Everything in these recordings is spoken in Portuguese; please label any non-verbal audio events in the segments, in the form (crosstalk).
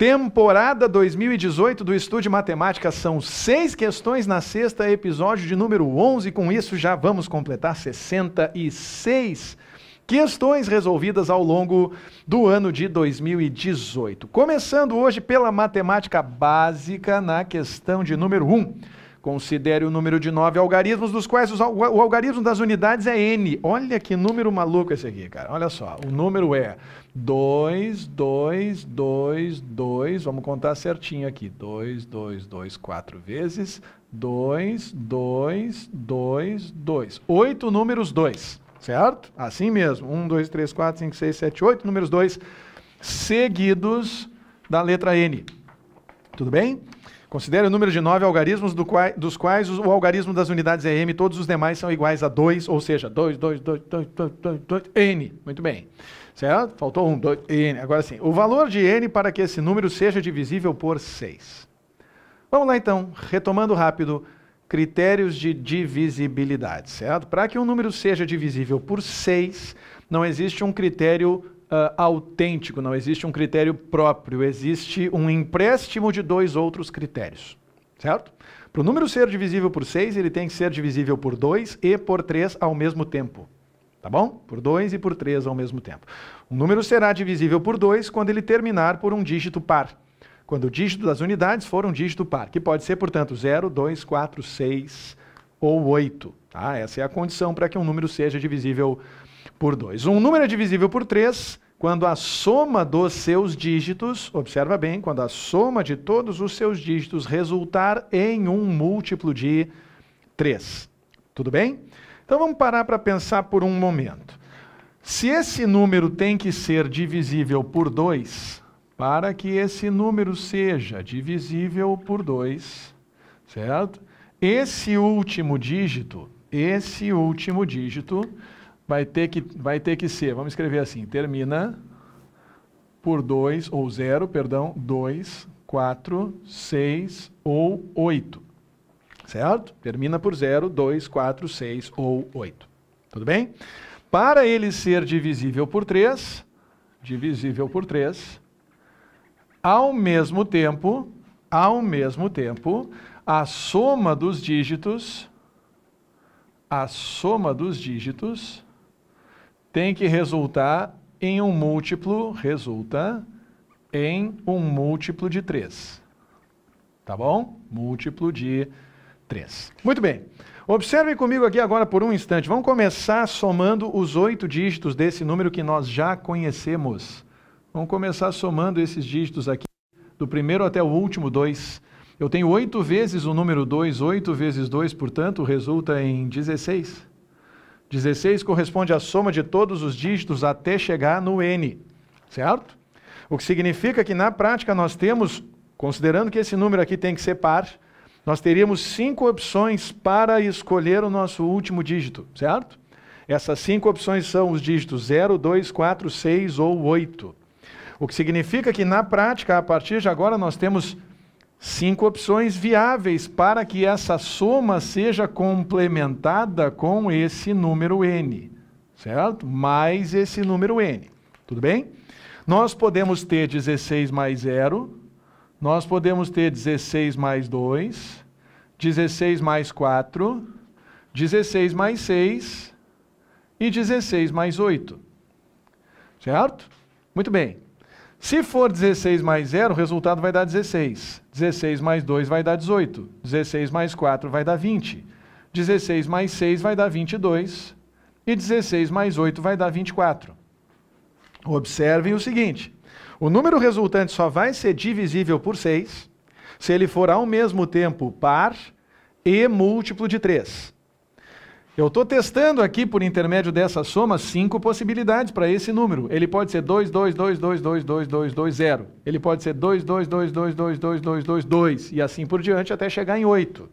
Temporada 2018 do Estúdio Matemática são seis questões na sexta, episódio de número 11. Com isso, já vamos completar 66 questões resolvidas ao longo do ano de 2018. Começando hoje pela matemática básica na questão de número 1. Considere o número de nove algarismos, dos quais os, o algarismo das unidades é N. Olha que número maluco esse aqui, cara. Olha só, o número é 2, 2, 2, 2, vamos contar certinho aqui. 2, 2, 2, 4 vezes. 2, 2, 2, 2. Oito números 2, certo? Assim mesmo. 1, 2, 3, 4, 5, 6, 7, 8 números 2 seguidos da letra N. Tudo bem? Considere o número de nove algarismos, do quai, dos quais o, o algarismo das unidades é m, todos os demais são iguais a 2, ou seja, 2, 2, 2, 2, 2, 2, 2, n. Muito bem. Certo? Faltou um, 2, n. Agora sim. O valor de n para que esse número seja divisível por 6. Vamos lá então, retomando rápido, critérios de divisibilidade, certo? Para que um número seja divisível por 6, não existe um critério uh, autêntico, não existe um critério próprio, existe um empréstimo de dois outros critérios, certo? Para o número ser divisível por 6, ele tem que ser divisível por 2 e por 3 ao mesmo tempo. Tá bom? Por 2 e por 3 ao mesmo tempo. O número será divisível por 2 quando ele terminar por um dígito par. Quando o dígito das unidades for um dígito par, que pode ser, portanto, 0, 2, 4, 6 ou 8. Tá? Essa é a condição para que um número seja divisível por 2. Um número é divisível por 3 quando a soma dos seus dígitos, observa bem, quando a soma de todos os seus dígitos resultar em um múltiplo de 3. Tudo bem? Então vamos parar para pensar por um momento. Se esse número tem que ser divisível por 2, para que esse número seja divisível por 2, certo? Esse último dígito, esse último dígito vai ter que, vai ter que ser, vamos escrever assim, termina por 2 ou 0, perdão, 2, 4, 6 ou 8. Certo? Termina por 0, 2, 4, 6 ou 8. Tudo bem? Para ele ser divisível por 3, divisível por 3, ao mesmo tempo, ao mesmo tempo, a soma dos dígitos, a soma dos dígitos tem que resultar em um múltiplo, resulta em um múltiplo de 3. Tá bom? Múltiplo de 3. Muito bem. Observe comigo aqui agora por um instante. Vamos começar somando os oito dígitos desse número que nós já conhecemos. Vamos começar somando esses dígitos aqui, do primeiro até o último, 2. Eu tenho oito vezes o número 2, 8 vezes 2, portanto, resulta em 16. 16. 16 corresponde à soma de todos os dígitos até chegar no N, certo? O que significa que na prática nós temos, considerando que esse número aqui tem que ser par, nós teríamos cinco opções para escolher o nosso último dígito, certo? Essas cinco opções são os dígitos 0, 2, 4, 6 ou 8. O que significa que na prática, a partir de agora, nós temos Cinco opções viáveis para que essa soma seja complementada com esse número n, certo? Mais esse número n. Tudo bem? Nós podemos ter 16 mais 0, nós podemos ter 16 mais 2, 16 mais 4, 16 mais 6 e 16 mais 8. Certo? Muito bem. Se for 16 mais 0, o resultado vai dar 16. 16 mais 2 vai dar 18. 16 mais 4 vai dar 20. 16 mais 6 vai dar 22. E 16 mais 8 vai dar 24. Observem o seguinte: o número resultante só vai ser divisível por 6 se ele for ao mesmo tempo par e múltiplo de 3. Eu estou testando aqui, por intermédio dessa soma, cinco possibilidades para esse número. Ele pode ser 2, 2, 2, 2, 2, 2, 2, 2, 0. Ele pode ser 2, 2, 2, 2, 2, 2, 2, 2, 2, e assim por diante até chegar em 8.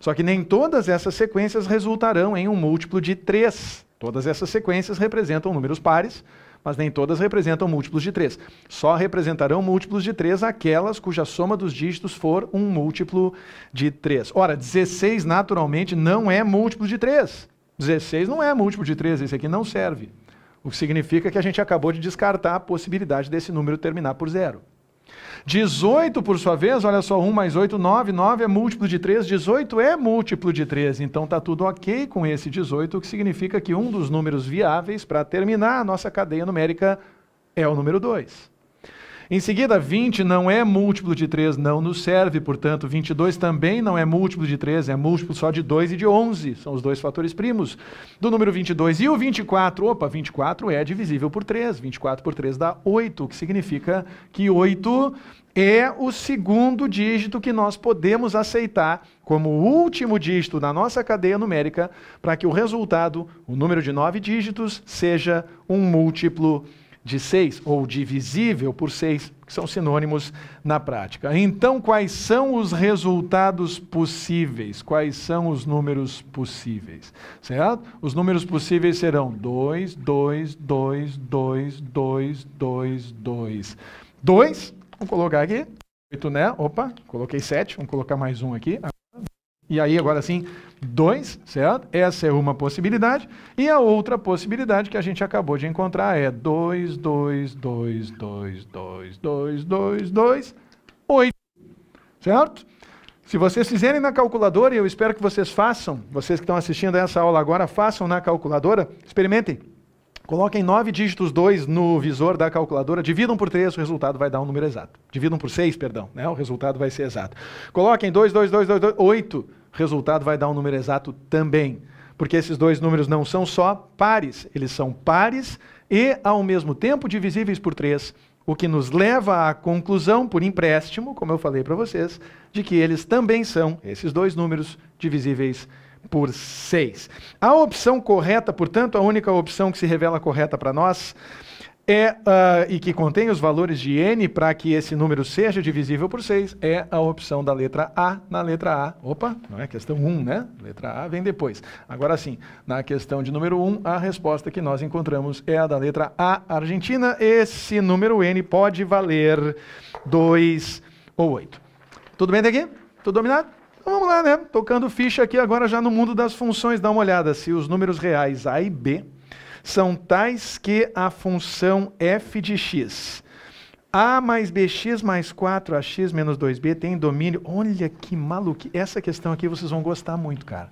Só que nem todas essas sequências resultarão em um múltiplo de 3. Todas essas sequências representam números pares, mas nem todas representam múltiplos de 3. Só representarão múltiplos de 3 aquelas cuja soma dos dígitos for um múltiplo de 3. Ora, 16 naturalmente não é múltiplo de 3. 16 não é múltiplo de 3, esse aqui não serve. O que significa que a gente acabou de descartar a possibilidade desse número terminar por zero. 18, por sua vez, olha só, 1 mais 8, 9, 9 é múltiplo de 3, 18 é múltiplo de 3, então está tudo ok com esse 18, o que significa que um dos números viáveis para terminar a nossa cadeia numérica é o número 2. Em seguida, 20 não é múltiplo de 3, não nos serve, portanto, 22 também não é múltiplo de 3, é múltiplo só de 2 e de 11, são os dois fatores primos do número 22. E o 24, opa, 24 é divisível por 3, 24 por 3 dá 8, o que significa que 8 é o segundo dígito que nós podemos aceitar como último dígito na nossa cadeia numérica para que o resultado, o número de 9 dígitos, seja um múltiplo de de 6 ou divisível por 6, que são sinônimos na prática. Então, quais são os resultados possíveis? Quais são os números possíveis? Certo? Os números possíveis serão 2, 2, 2, 2, 2, 2, 2. 2, vamos colocar aqui, 8, né? Opa, coloquei 7, vamos colocar mais um aqui. E aí, agora sim, dois, certo? Essa é uma possibilidade. E a outra possibilidade que a gente acabou de encontrar é 2, 2, 2, 2, 2, 2, 2, 2, 8. Certo? Se vocês fizerem na calculadora, e eu espero que vocês façam, vocês que estão assistindo essa aula agora, façam na calculadora, experimentem. Coloquem nove dígitos 2 no visor da calculadora, dividam por 3, o resultado vai dar um número exato. Dividam por 6, perdão, né? o resultado vai ser exato. Coloquem 2, 2, 2, 2, 2, 8 o resultado vai dar um número exato também. Porque esses dois números não são só pares, eles são pares e, ao mesmo tempo, divisíveis por 3, o que nos leva à conclusão, por empréstimo, como eu falei para vocês, de que eles também são, esses dois números, divisíveis por 6. A opção correta, portanto, a única opção que se revela correta para nós, é, uh, e que contém os valores de n para que esse número seja divisível por 6, é a opção da letra A. Na letra A, opa, não é questão 1, né? Letra A vem depois. Agora sim, na questão de número 1, a resposta que nós encontramos é a da letra A, Argentina. Esse número n pode valer 2 ou 8. Tudo bem até aqui? Tudo dominado? Então vamos lá, né? Tocando ficha aqui agora já no mundo das funções. Dá uma olhada se os números reais A e B são tais que a função f de x a mais bx mais 4ax menos 2b tem domínio. Olha que maluco. Essa questão aqui vocês vão gostar muito, cara.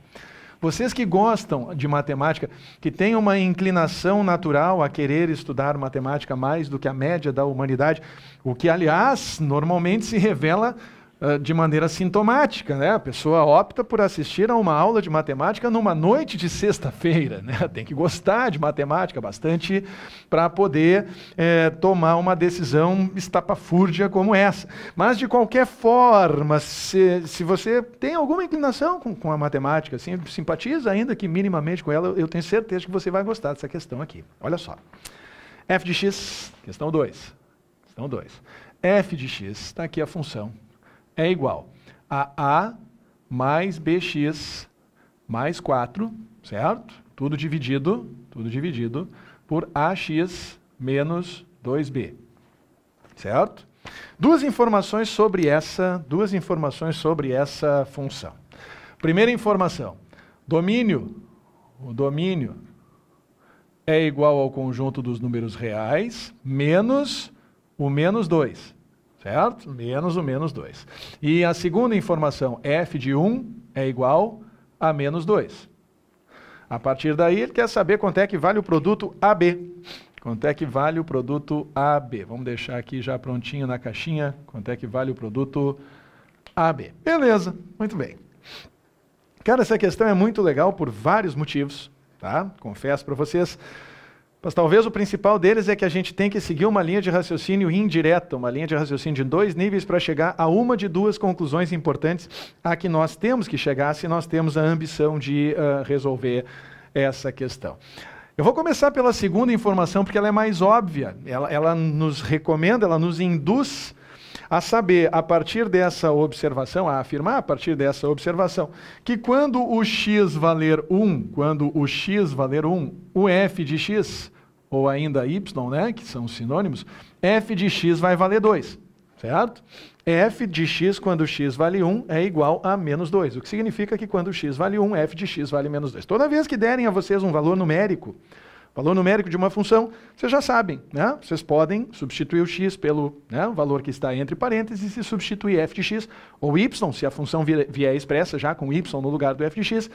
Vocês que gostam de matemática, que têm uma inclinação natural a querer estudar matemática mais do que a média da humanidade, o que, aliás, normalmente se revela de maneira sintomática, né? A pessoa opta por assistir a uma aula de matemática numa noite de sexta-feira, né? (laughs) Tem que gostar de matemática bastante para poder é, tomar uma decisão estapafúrdia como essa. Mas de qualquer forma, se, se você tem alguma inclinação com, com a matemática, assim, simpatiza ainda que minimamente com ela, eu tenho certeza que você vai gostar dessa questão aqui. Olha só. f de x, questão 2. Questão 2. f de x, está aqui a função é igual a A mais BX mais 4, certo? Tudo dividido, tudo dividido por AX menos 2B, certo? Duas informações sobre essa, duas informações sobre essa função. Primeira informação, domínio, o domínio é igual ao conjunto dos números reais menos o menos 2 certo? Menos o menos 2. E a segunda informação, f de 1 é igual a menos 2. A partir daí, ele quer saber quanto é que vale o produto AB. Quanto é que vale o produto AB? Vamos deixar aqui já prontinho na caixinha. Quanto é que vale o produto AB? Beleza, muito bem. Cara, essa questão é muito legal por vários motivos, tá? Confesso para vocês. Mas talvez o principal deles é que a gente tem que seguir uma linha de raciocínio indireta, uma linha de raciocínio de dois níveis para chegar a uma de duas conclusões importantes a que nós temos que chegar se nós temos a ambição de uh, resolver essa questão. Eu vou começar pela segunda informação porque ela é mais óbvia. Ela, ela nos recomenda, ela nos induz a saber, a partir dessa observação, a afirmar a partir dessa observação, que quando o x valer 1, quando o x valer 1, o f de x, ou ainda y, né, que são sinônimos, f de x vai valer 2, certo? f de x, quando x vale 1, é igual a menos 2, o que significa que quando x vale 1, f de x vale menos 2. Toda vez que derem a vocês um valor numérico, Valor numérico de uma função, vocês já sabem, né? Vocês podem substituir o x pelo né, valor que está entre parênteses e substituir f de x ou y, se a função vier expressa já com y no lugar do f de x,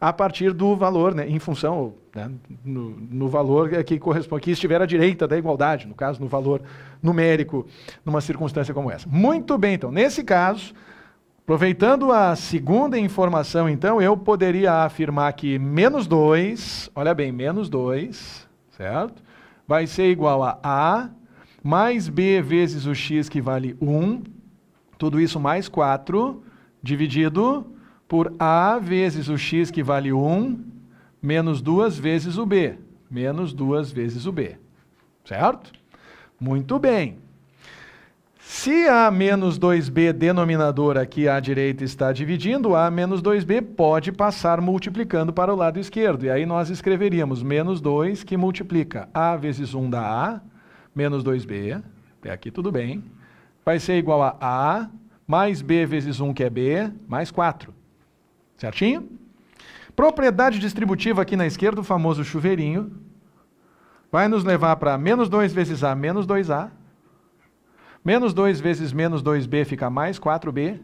a partir do valor, né, em função, né, no, no, valor que corresponde, que estiver à direita da igualdade, no caso, no valor numérico, numa circunstância como essa. Muito bem, então, nesse caso, Aproveitando a segunda informação, então, eu poderia afirmar que menos 2, olha bem, menos 2, certo? Vai ser igual a A mais B vezes o X, que vale 1, tudo isso mais 4, dividido por A vezes o X, que vale 1, menos 2 vezes o B, menos 2 vezes o B, certo? Muito bem. Se A menos 2B denominador aqui à direita está dividindo, A menos 2B pode passar multiplicando para o lado esquerdo. E aí nós escreveríamos menos 2 que multiplica A vezes 1 dá A, menos 2B, até aqui tudo bem, vai ser igual a A mais B vezes 1 que é B, mais 4. Certinho? Propriedade distributiva aqui na esquerda, o famoso chuveirinho, vai nos levar para menos 2 vezes A, menos 2A, Menos 2 vezes menos 2b fica mais 4b.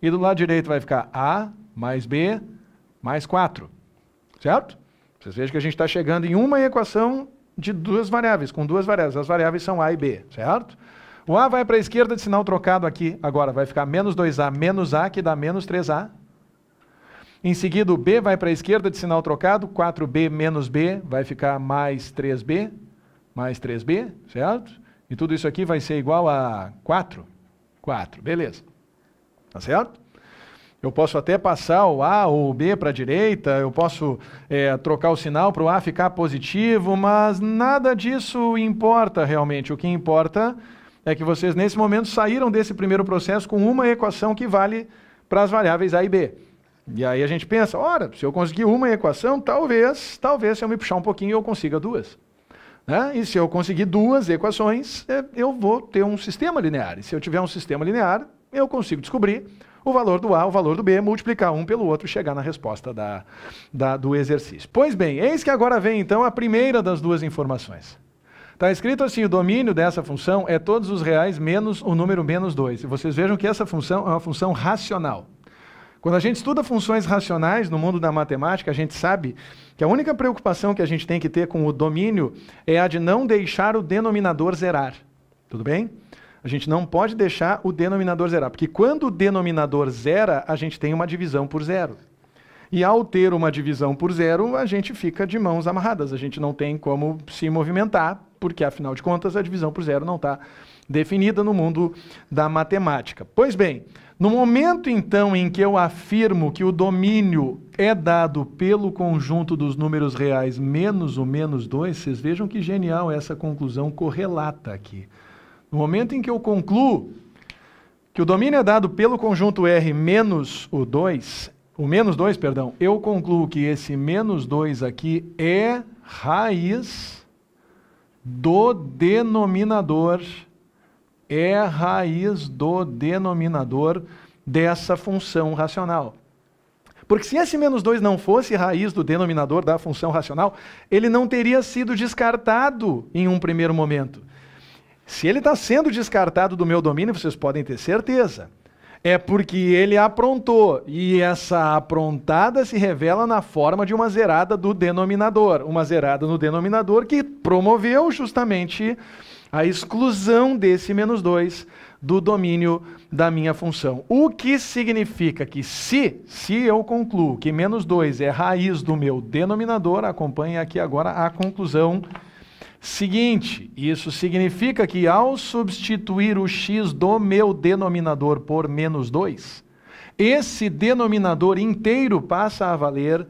E do lado direito vai ficar a mais b mais 4. Certo? Vocês vejam que a gente está chegando em uma equação de duas variáveis, com duas variáveis. As variáveis são a e b, certo? O a vai para a esquerda de sinal trocado aqui. Agora vai ficar menos 2a menos a, que dá menos 3a. Em seguida, o b vai para a esquerda de sinal trocado. 4b menos b vai ficar mais 3b, mais 3b, certo? E tudo isso aqui vai ser igual a 4? 4, beleza. Tá certo? Eu posso até passar o A ou o B para a direita, eu posso é, trocar o sinal para o A ficar positivo, mas nada disso importa realmente. O que importa é que vocês, nesse momento, saíram desse primeiro processo com uma equação que vale para as variáveis A e B. E aí a gente pensa, ora, se eu conseguir uma equação, talvez, talvez se eu me puxar um pouquinho eu consiga duas. Né? E se eu conseguir duas equações, é, eu vou ter um sistema linear. E se eu tiver um sistema linear, eu consigo descobrir o valor do A, o valor do B, multiplicar um pelo outro e chegar na resposta da, da, do exercício. Pois bem, eis que agora vem então a primeira das duas informações. Está escrito assim, o domínio dessa função é todos os reais menos o número menos 2. E vocês vejam que essa função é uma função racional. Quando a gente estuda funções racionais no mundo da matemática, a gente sabe que a única preocupação que a gente tem que ter com o domínio é a de não deixar o denominador zerar. Tudo bem? A gente não pode deixar o denominador zerar, porque quando o denominador zera, a gente tem uma divisão por zero. E ao ter uma divisão por zero, a gente fica de mãos amarradas, a gente não tem como se movimentar, porque afinal de contas a divisão por zero não está definida no mundo da matemática. Pois bem, no momento, então, em que eu afirmo que o domínio é dado pelo conjunto dos números reais menos o menos 2, vocês vejam que genial essa conclusão correlata aqui. No momento em que eu concluo que o domínio é dado pelo conjunto R menos o 2, o menos 2, perdão, eu concluo que esse menos 2 aqui é raiz do denominador é raiz do denominador dessa função racional. Porque se esse menos 2 não fosse raiz do denominador da função racional, ele não teria sido descartado em um primeiro momento. Se ele está sendo descartado do meu domínio, vocês podem ter certeza. É porque ele aprontou, e essa aprontada se revela na forma de uma zerada do denominador. Uma zerada no denominador que promoveu justamente a exclusão desse menos 2 do domínio da minha função. O que significa que se, se eu concluo que menos 2 é raiz do meu denominador, acompanhe aqui agora a conclusão seguinte. Isso significa que ao substituir o x do meu denominador por menos 2, esse denominador inteiro passa a valer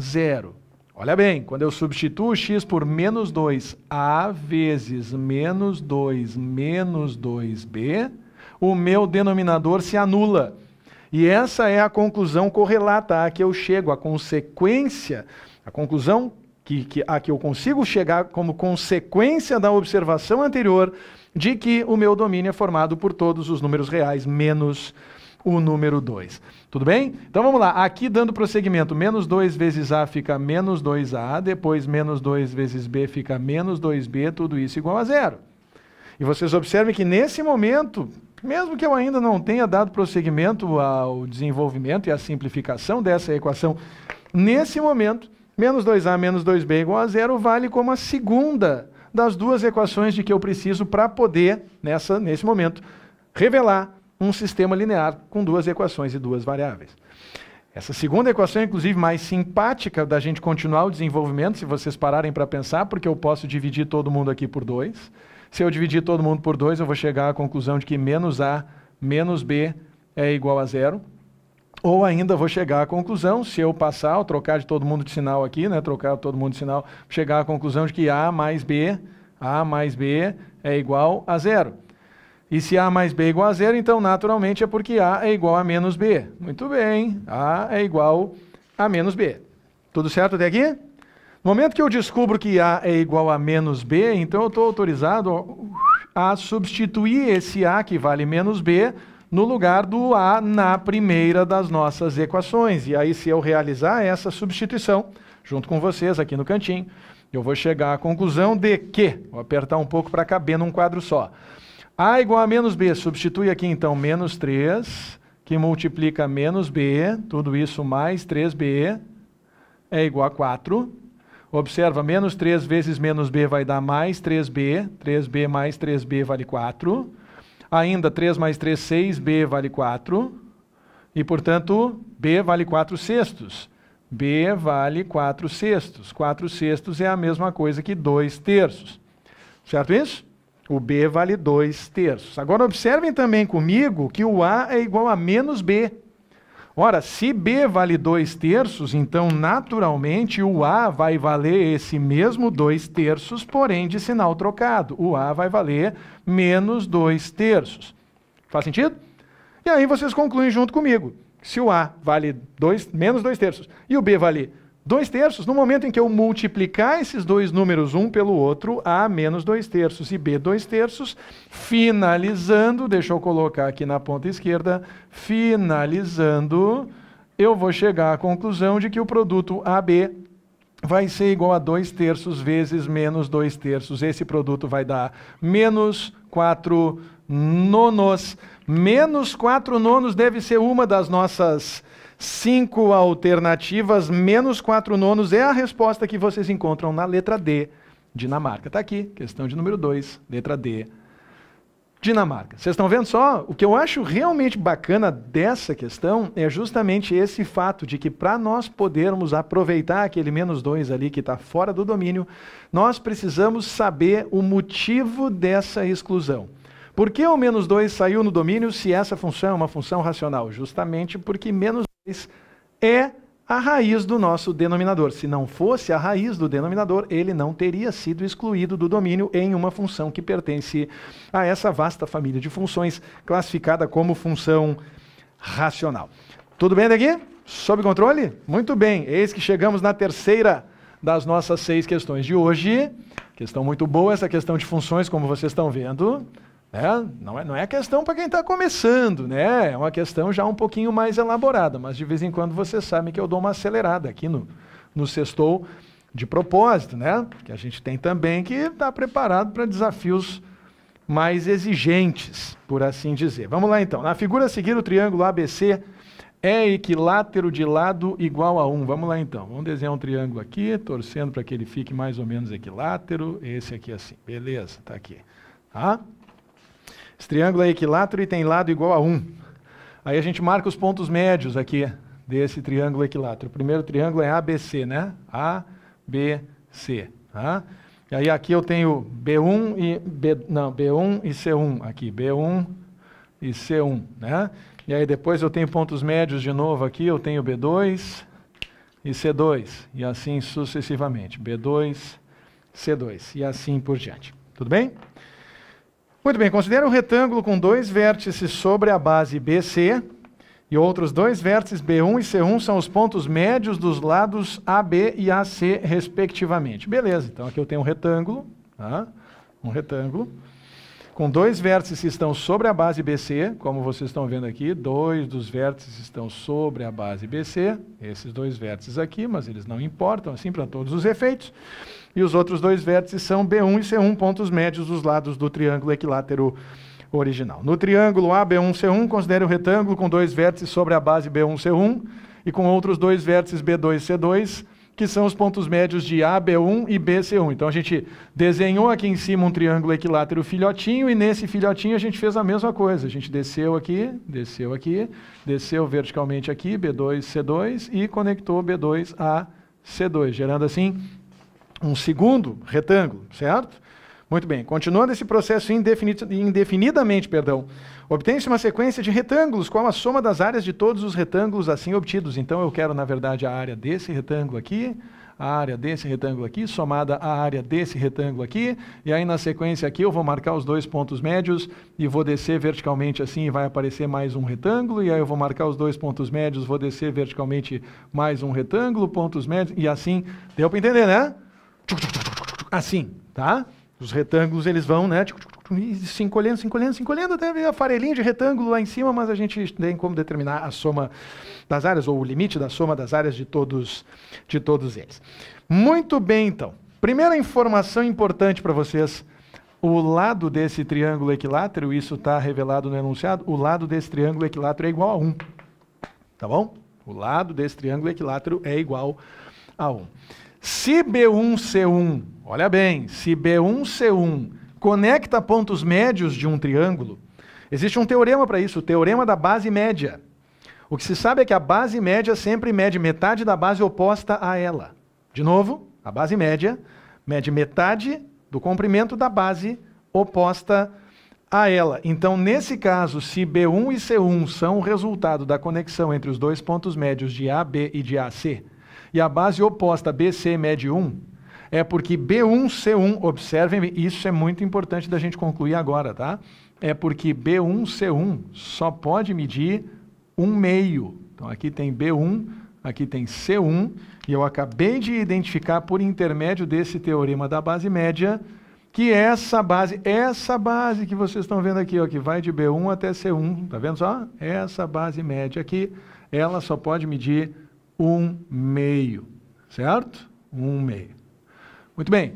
zero. Olha bem, quando eu substituo x por menos 2a vezes menos 2 menos 2b, o meu denominador se anula. E essa é a conclusão correlata a que eu chego, a consequência, a conclusão que, que, a que eu consigo chegar como consequência da observação anterior de que o meu domínio é formado por todos os números reais menos 2 o número 2. Tudo bem? Então vamos lá. Aqui dando prosseguimento, menos 2 vezes A fica menos 2A, depois menos 2 vezes B fica menos 2B, tudo isso igual a zero. E vocês observem que nesse momento, mesmo que eu ainda não tenha dado prosseguimento ao desenvolvimento e à simplificação dessa equação, nesse momento, menos 2A menos 2B igual a zero vale como a segunda das duas equações de que eu preciso para poder, nessa, nesse momento, revelar um sistema linear com duas equações e duas variáveis. Essa segunda equação é, inclusive, mais simpática da gente continuar o desenvolvimento, se vocês pararem para pensar, porque eu posso dividir todo mundo aqui por 2. Se eu dividir todo mundo por 2, eu vou chegar à conclusão de que menos A menos B é igual a zero. Ou ainda vou chegar à conclusão, se eu passar, eu trocar de todo mundo de sinal aqui, né, trocar todo mundo de sinal, chegar à conclusão de que A mais B, A mais B é igual a zero. E se A mais B é igual a zero, então naturalmente é porque A é igual a menos B. Muito bem, A é igual a menos B. Tudo certo até aqui? No momento que eu descubro que A é igual a menos B, então eu estou autorizado a substituir esse A que vale menos B no lugar do A na primeira das nossas equações. E aí se eu realizar essa substituição, junto com vocês aqui no cantinho, eu vou chegar à conclusão de que, vou apertar um pouco para caber num quadro só, a igual a menos B, substitui aqui então menos 3, que multiplica menos B, tudo isso mais 3B, é igual a 4. Observa, menos 3 vezes menos B vai dar mais 3B, 3B mais 3B vale 4. Ainda 3 mais 3, 6B vale 4. E, portanto, B vale 4 sextos. B vale 4 sextos. 4 sextos é a mesma coisa que 2 terços. Certo isso? O B vale 2 terços. Agora observem também comigo que o A é igual a menos B. Ora, se B vale 2 terços, então naturalmente o A vai valer esse mesmo 2 terços, porém de sinal trocado. O A vai valer menos 2 terços. Faz sentido? E aí vocês concluem junto comigo. Se o A vale dois, menos 2 terços e o B vale Dois terços, no momento em que eu multiplicar esses dois números um pelo outro, A menos dois terços e B dois terços, finalizando, deixa eu colocar aqui na ponta esquerda, finalizando, eu vou chegar à conclusão de que o produto AB vai ser igual a 2 terços vezes menos 2 terços. Esse produto vai dar menos 4 nonos. Menos 4 nonos deve ser uma das nossas Cinco alternativas, menos quatro nonos, é a resposta que vocês encontram na letra D. Dinamarca está aqui, questão de número 2, letra D. Dinamarca. Vocês estão vendo só? O que eu acho realmente bacana dessa questão é justamente esse fato de que para nós podermos aproveitar aquele menos 2 ali que está fora do domínio, nós precisamos saber o motivo dessa exclusão. Por que o menos 2 saiu no domínio se essa função é uma função racional? Justamente porque menos é a raiz do nosso denominador. Se não fosse a raiz do denominador, ele não teria sido excluído do domínio em uma função que pertence a essa vasta família de funções classificada como função racional. Tudo bem daqui? Sob controle? Muito bem. Eis que chegamos na terceira das nossas seis questões de hoje. Questão muito boa essa questão de funções, como vocês estão vendo. Né? Não, é, não é questão para quem está começando, né? É uma questão já um pouquinho mais elaborada, mas de vez em quando você sabe que eu dou uma acelerada aqui no, no sextou de propósito, né? Que a gente tem também que estar tá preparado para desafios mais exigentes, por assim dizer. Vamos lá então. Na figura a seguir, o triângulo ABC é equilátero de lado igual a 1. Vamos lá então. Vamos desenhar um triângulo aqui, torcendo para que ele fique mais ou menos equilátero. Esse aqui é assim. Beleza, está aqui. Tá? Esse triângulo é equilátero e tem lado igual a 1. Aí a gente marca os pontos médios aqui desse triângulo equilátero. O primeiro triângulo é ABC, né? A, B, C. Tá? E aí aqui eu tenho B1 e B, não, B1 e C1 aqui, B1 e C1, né? E aí depois eu tenho pontos médios de novo aqui, eu tenho B2 e C2, e assim sucessivamente, B2, C2, e assim por diante. Tudo bem? Muito bem, considere um retângulo com dois vértices sobre a base BC e outros dois vértices B1 e C1 são os pontos médios dos lados AB e AC, respectivamente. Beleza, então aqui eu tenho um retângulo, tá? um retângulo, com dois vértices que estão sobre a base BC, como vocês estão vendo aqui, dois dos vértices estão sobre a base BC, esses dois vértices aqui, mas eles não importam é assim para todos os efeitos e os outros dois vértices são B1 e C1, pontos médios dos lados do triângulo equilátero original. No triângulo AB1C1, considere o retângulo com dois vértices sobre a base B1C1 e com outros dois vértices B2C2, que são os pontos médios de AB1 e BC1. Então a gente desenhou aqui em cima um triângulo equilátero filhotinho e nesse filhotinho a gente fez a mesma coisa. A gente desceu aqui, desceu aqui, desceu verticalmente aqui, B2C2 e conectou B2 a C2, gerando assim um segundo retângulo, certo? Muito bem, continuando esse processo indefinidamente, perdão, obtém-se uma sequência de retângulos, qual a soma das áreas de todos os retângulos assim obtidos. Então eu quero, na verdade, a área desse retângulo aqui, a área desse retângulo aqui, somada à área desse retângulo aqui, e aí na sequência aqui eu vou marcar os dois pontos médios e vou descer verticalmente assim e vai aparecer mais um retângulo, e aí eu vou marcar os dois pontos médios, vou descer verticalmente mais um retângulo, pontos médios, e assim, deu para entender, né? assim, tá? Os retângulos eles vão, né? Se encolhendo, se encolhendo, se encolhendo, até ver a farelinha de retângulo lá em cima, mas a gente tem como determinar a soma das áreas, ou o limite da soma das áreas de todos, de todos eles. Muito bem, então. Primeira informação importante para vocês o lado desse triângulo equilátero, isso está revelado no enunciado, o lado desse triângulo equilátero é igual a 1. Tá bom? O lado desse triângulo equilátero é igual a 1. Se B1C1, olha bem, se B1C1 conecta pontos médios de um triângulo, existe um teorema para isso, o teorema da base média. O que se sabe é que a base média sempre mede metade da base oposta a ela. De novo, a base média mede metade do comprimento da base oposta a ela. Então, nesse caso, se B1 e C1 são o resultado da conexão entre os dois pontos médios de AB e de AC, e a base oposta, BC mede 1, é porque B1C1, observem, isso é muito importante da gente concluir agora, tá? É porque B1C1 só pode medir um meio. Então aqui tem B1, aqui tem C1, e eu acabei de identificar por intermédio desse teorema da base média que essa base, essa base que vocês estão vendo aqui, ó, que vai de B1 até C1, tá vendo só? Essa base média aqui, ela só pode medir um meio, certo? Um meio. Muito bem.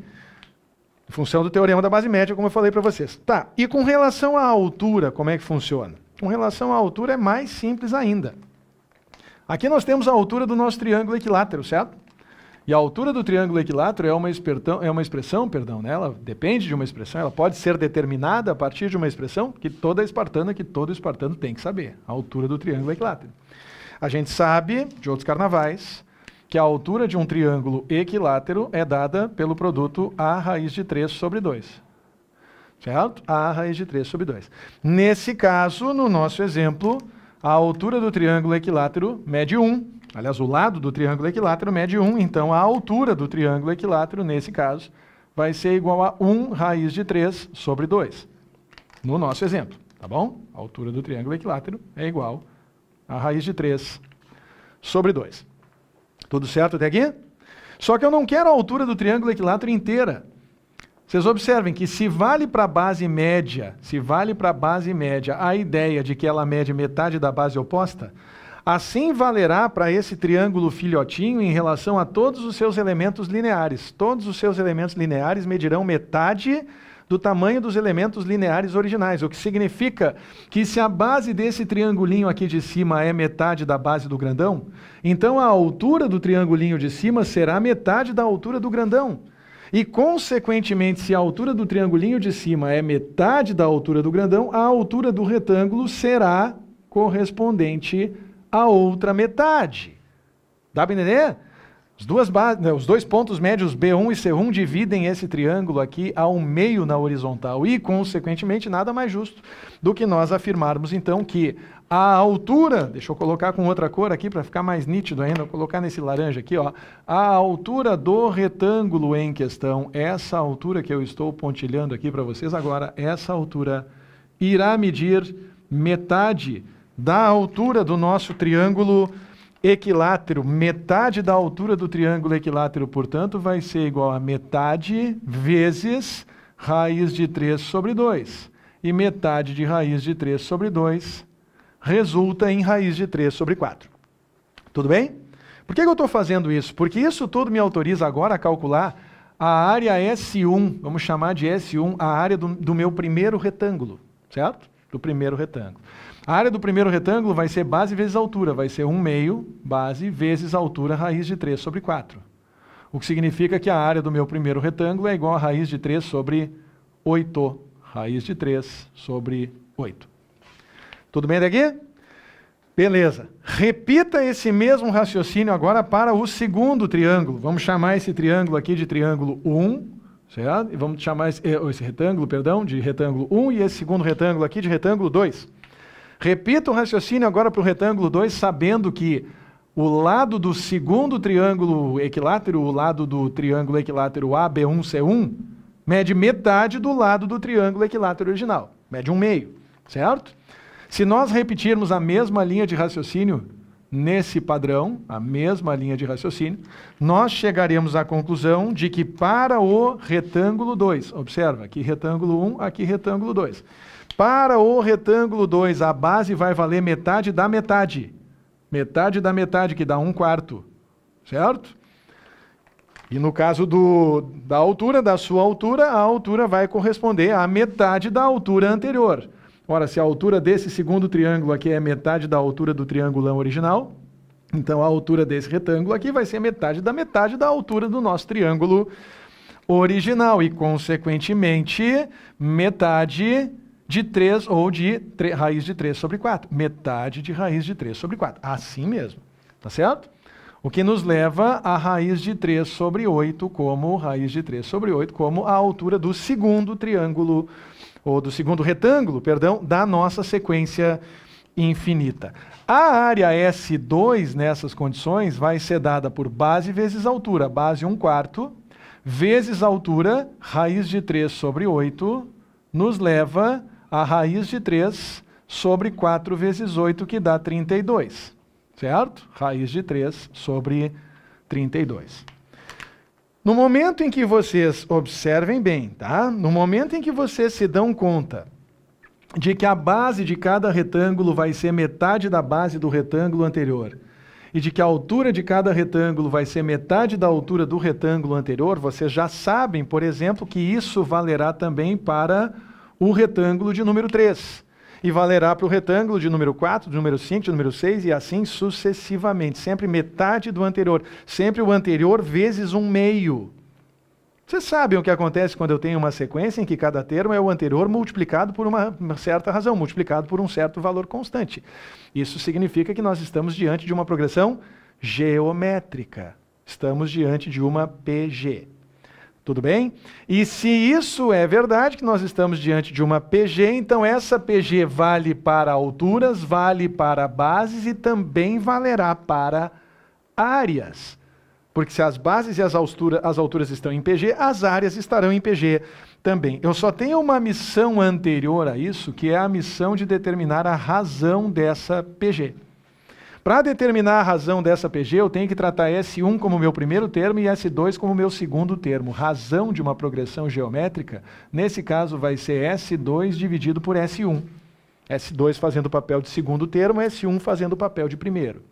Em função do teorema da base média, como eu falei para vocês. Tá, e com relação à altura, como é que funciona? Com relação à altura é mais simples ainda. Aqui nós temos a altura do nosso triângulo equilátero, certo? E a altura do triângulo equilátero é uma, espertão, é uma expressão, perdão, né? ela depende de uma expressão, ela pode ser determinada a partir de uma expressão que toda espartana, que todo espartano tem que saber, a altura do triângulo equilátero. A gente sabe, de outros carnavais, que a altura de um triângulo equilátero é dada pelo produto a raiz de 3 sobre 2. Certo? A raiz de 3 sobre 2. Nesse caso, no nosso exemplo, a altura do triângulo equilátero mede 1. Aliás, o lado do triângulo equilátero mede 1, então a altura do triângulo equilátero, nesse caso, vai ser igual a 1 raiz de 3 sobre 2. No nosso exemplo, tá bom? A altura do triângulo equilátero é igual a a raiz de 3 sobre 2. Tudo certo até aqui? Só que eu não quero a altura do triângulo equilátero inteira. Vocês observem que se vale para a base média, se vale para a base média a ideia de que ela mede metade da base oposta, assim valerá para esse triângulo filhotinho em relação a todos os seus elementos lineares. Todos os seus elementos lineares medirão metade do tamanho dos elementos lineares originais, o que significa que se a base desse triangulinho aqui de cima é metade da base do grandão, então a altura do triangulinho de cima será metade da altura do grandão. E, consequentemente, se a altura do triangulinho de cima é metade da altura do grandão, a altura do retângulo será correspondente à outra metade. Dá para entender? Os, né, os, dois pontos médios B1 e C1 dividem esse triângulo aqui ao meio na horizontal e, consequentemente, nada mais justo do que nós afirmarmos, então, que a altura, deixa eu colocar com outra cor aqui para ficar mais nítido ainda, vou colocar nesse laranja aqui, ó, a altura do retângulo em questão, essa altura que eu estou pontilhando aqui para vocês agora, essa altura irá medir metade da altura do nosso triângulo equilátero, metade da altura do triângulo equilátero, portanto, vai ser igual a metade vezes raiz de 3 sobre 2. E metade de raiz de 3 sobre 2 resulta em raiz de 3 sobre 4. Tudo bem? Por que, eu estou fazendo isso? Porque isso tudo me autoriza agora a calcular a área S1, vamos chamar de S1 a área do, do meu primeiro retângulo, certo? Do primeiro retângulo. A área do primeiro retângulo vai ser base vezes altura, vai ser 1 meio, base, vezes altura, raiz de 3 sobre 4. O que significa que a área do meu primeiro retângulo é igual a raiz de 3 sobre 8. Raiz de 3 sobre 8. Tudo bem daqui? Beleza. Repita esse mesmo raciocínio agora para o segundo triângulo. Vamos chamar esse triângulo aqui de triângulo 1, certo? E vamos chamar esse, eh, esse retângulo, perdão, de retângulo 1 e esse segundo retângulo aqui de retângulo 2. Repita o raciocínio agora para o retângulo 2, sabendo que o lado do segundo triângulo equilátero, o lado do triângulo equilátero AB1C1, mede metade do lado do triângulo equilátero original, mede um meio, certo? Se nós repetirmos a mesma linha de raciocínio nesse padrão, a mesma linha de raciocínio, nós chegaremos à conclusão de que para o retângulo 2, observa, aqui retângulo 1, um, aqui retângulo 2 para o retângulo 2, a base vai valer metade da metade. Metade da metade, que dá um quarto. Certo? E no caso do, da altura, da sua altura, a altura vai corresponder à metade da altura anterior. Ora, se a altura desse segundo triângulo aqui é metade da altura do triângulo original, então a altura desse retângulo aqui vai ser metade da metade da altura do nosso triângulo original. E, consequentemente, metade de 3 ou de 3, raiz de 3 sobre 4. Metade de raiz de 3 sobre 4. Assim mesmo. Tá certo? O que nos leva a raiz de 3 sobre 8 como raiz de 3 sobre 8, como a altura do segundo triângulo, ou do segundo retângulo, perdão, da nossa sequência infinita. A área S2 nessas condições vai ser dada por base vezes altura, base 1 quarto, vezes altura, raiz de 3 sobre 8, nos leva a raiz de 3 sobre 4 vezes 8, que dá 32. Certo? Raiz de 3 sobre 32. No momento em que vocês observem bem, tá? No momento em que vocês se dão conta de que a base de cada retângulo vai ser metade da base do retângulo anterior e de que a altura de cada retângulo vai ser metade da altura do retângulo anterior, vocês já sabem, por exemplo, que isso valerá também para o retângulo de número 3. E valerá para o retângulo de número 4, de número 5, de número 6 e assim sucessivamente. Sempre metade do anterior. Sempre o anterior vezes um meio. Vocês sabem o que acontece quando eu tenho uma sequência em que cada termo é o anterior multiplicado por uma certa razão, multiplicado por um certo valor constante. Isso significa que nós estamos diante de uma progressão geométrica. Estamos diante de uma PG. Tudo bem? E se isso é verdade, que nós estamos diante de uma PG, então essa PG vale para alturas, vale para bases e também valerá para áreas. Porque se as bases e as, as alturas estão em PG, as áreas estarão em PG também. Eu só tenho uma missão anterior a isso, que é a missão de determinar a razão dessa PG. Para determinar a razão dessa PG, eu tenho que tratar S1 como meu primeiro termo e S2 como meu segundo termo. Razão de uma progressão geométrica, nesse caso, vai ser S2 dividido por S1. S2 fazendo o papel de segundo termo, S1 fazendo o papel de primeiro.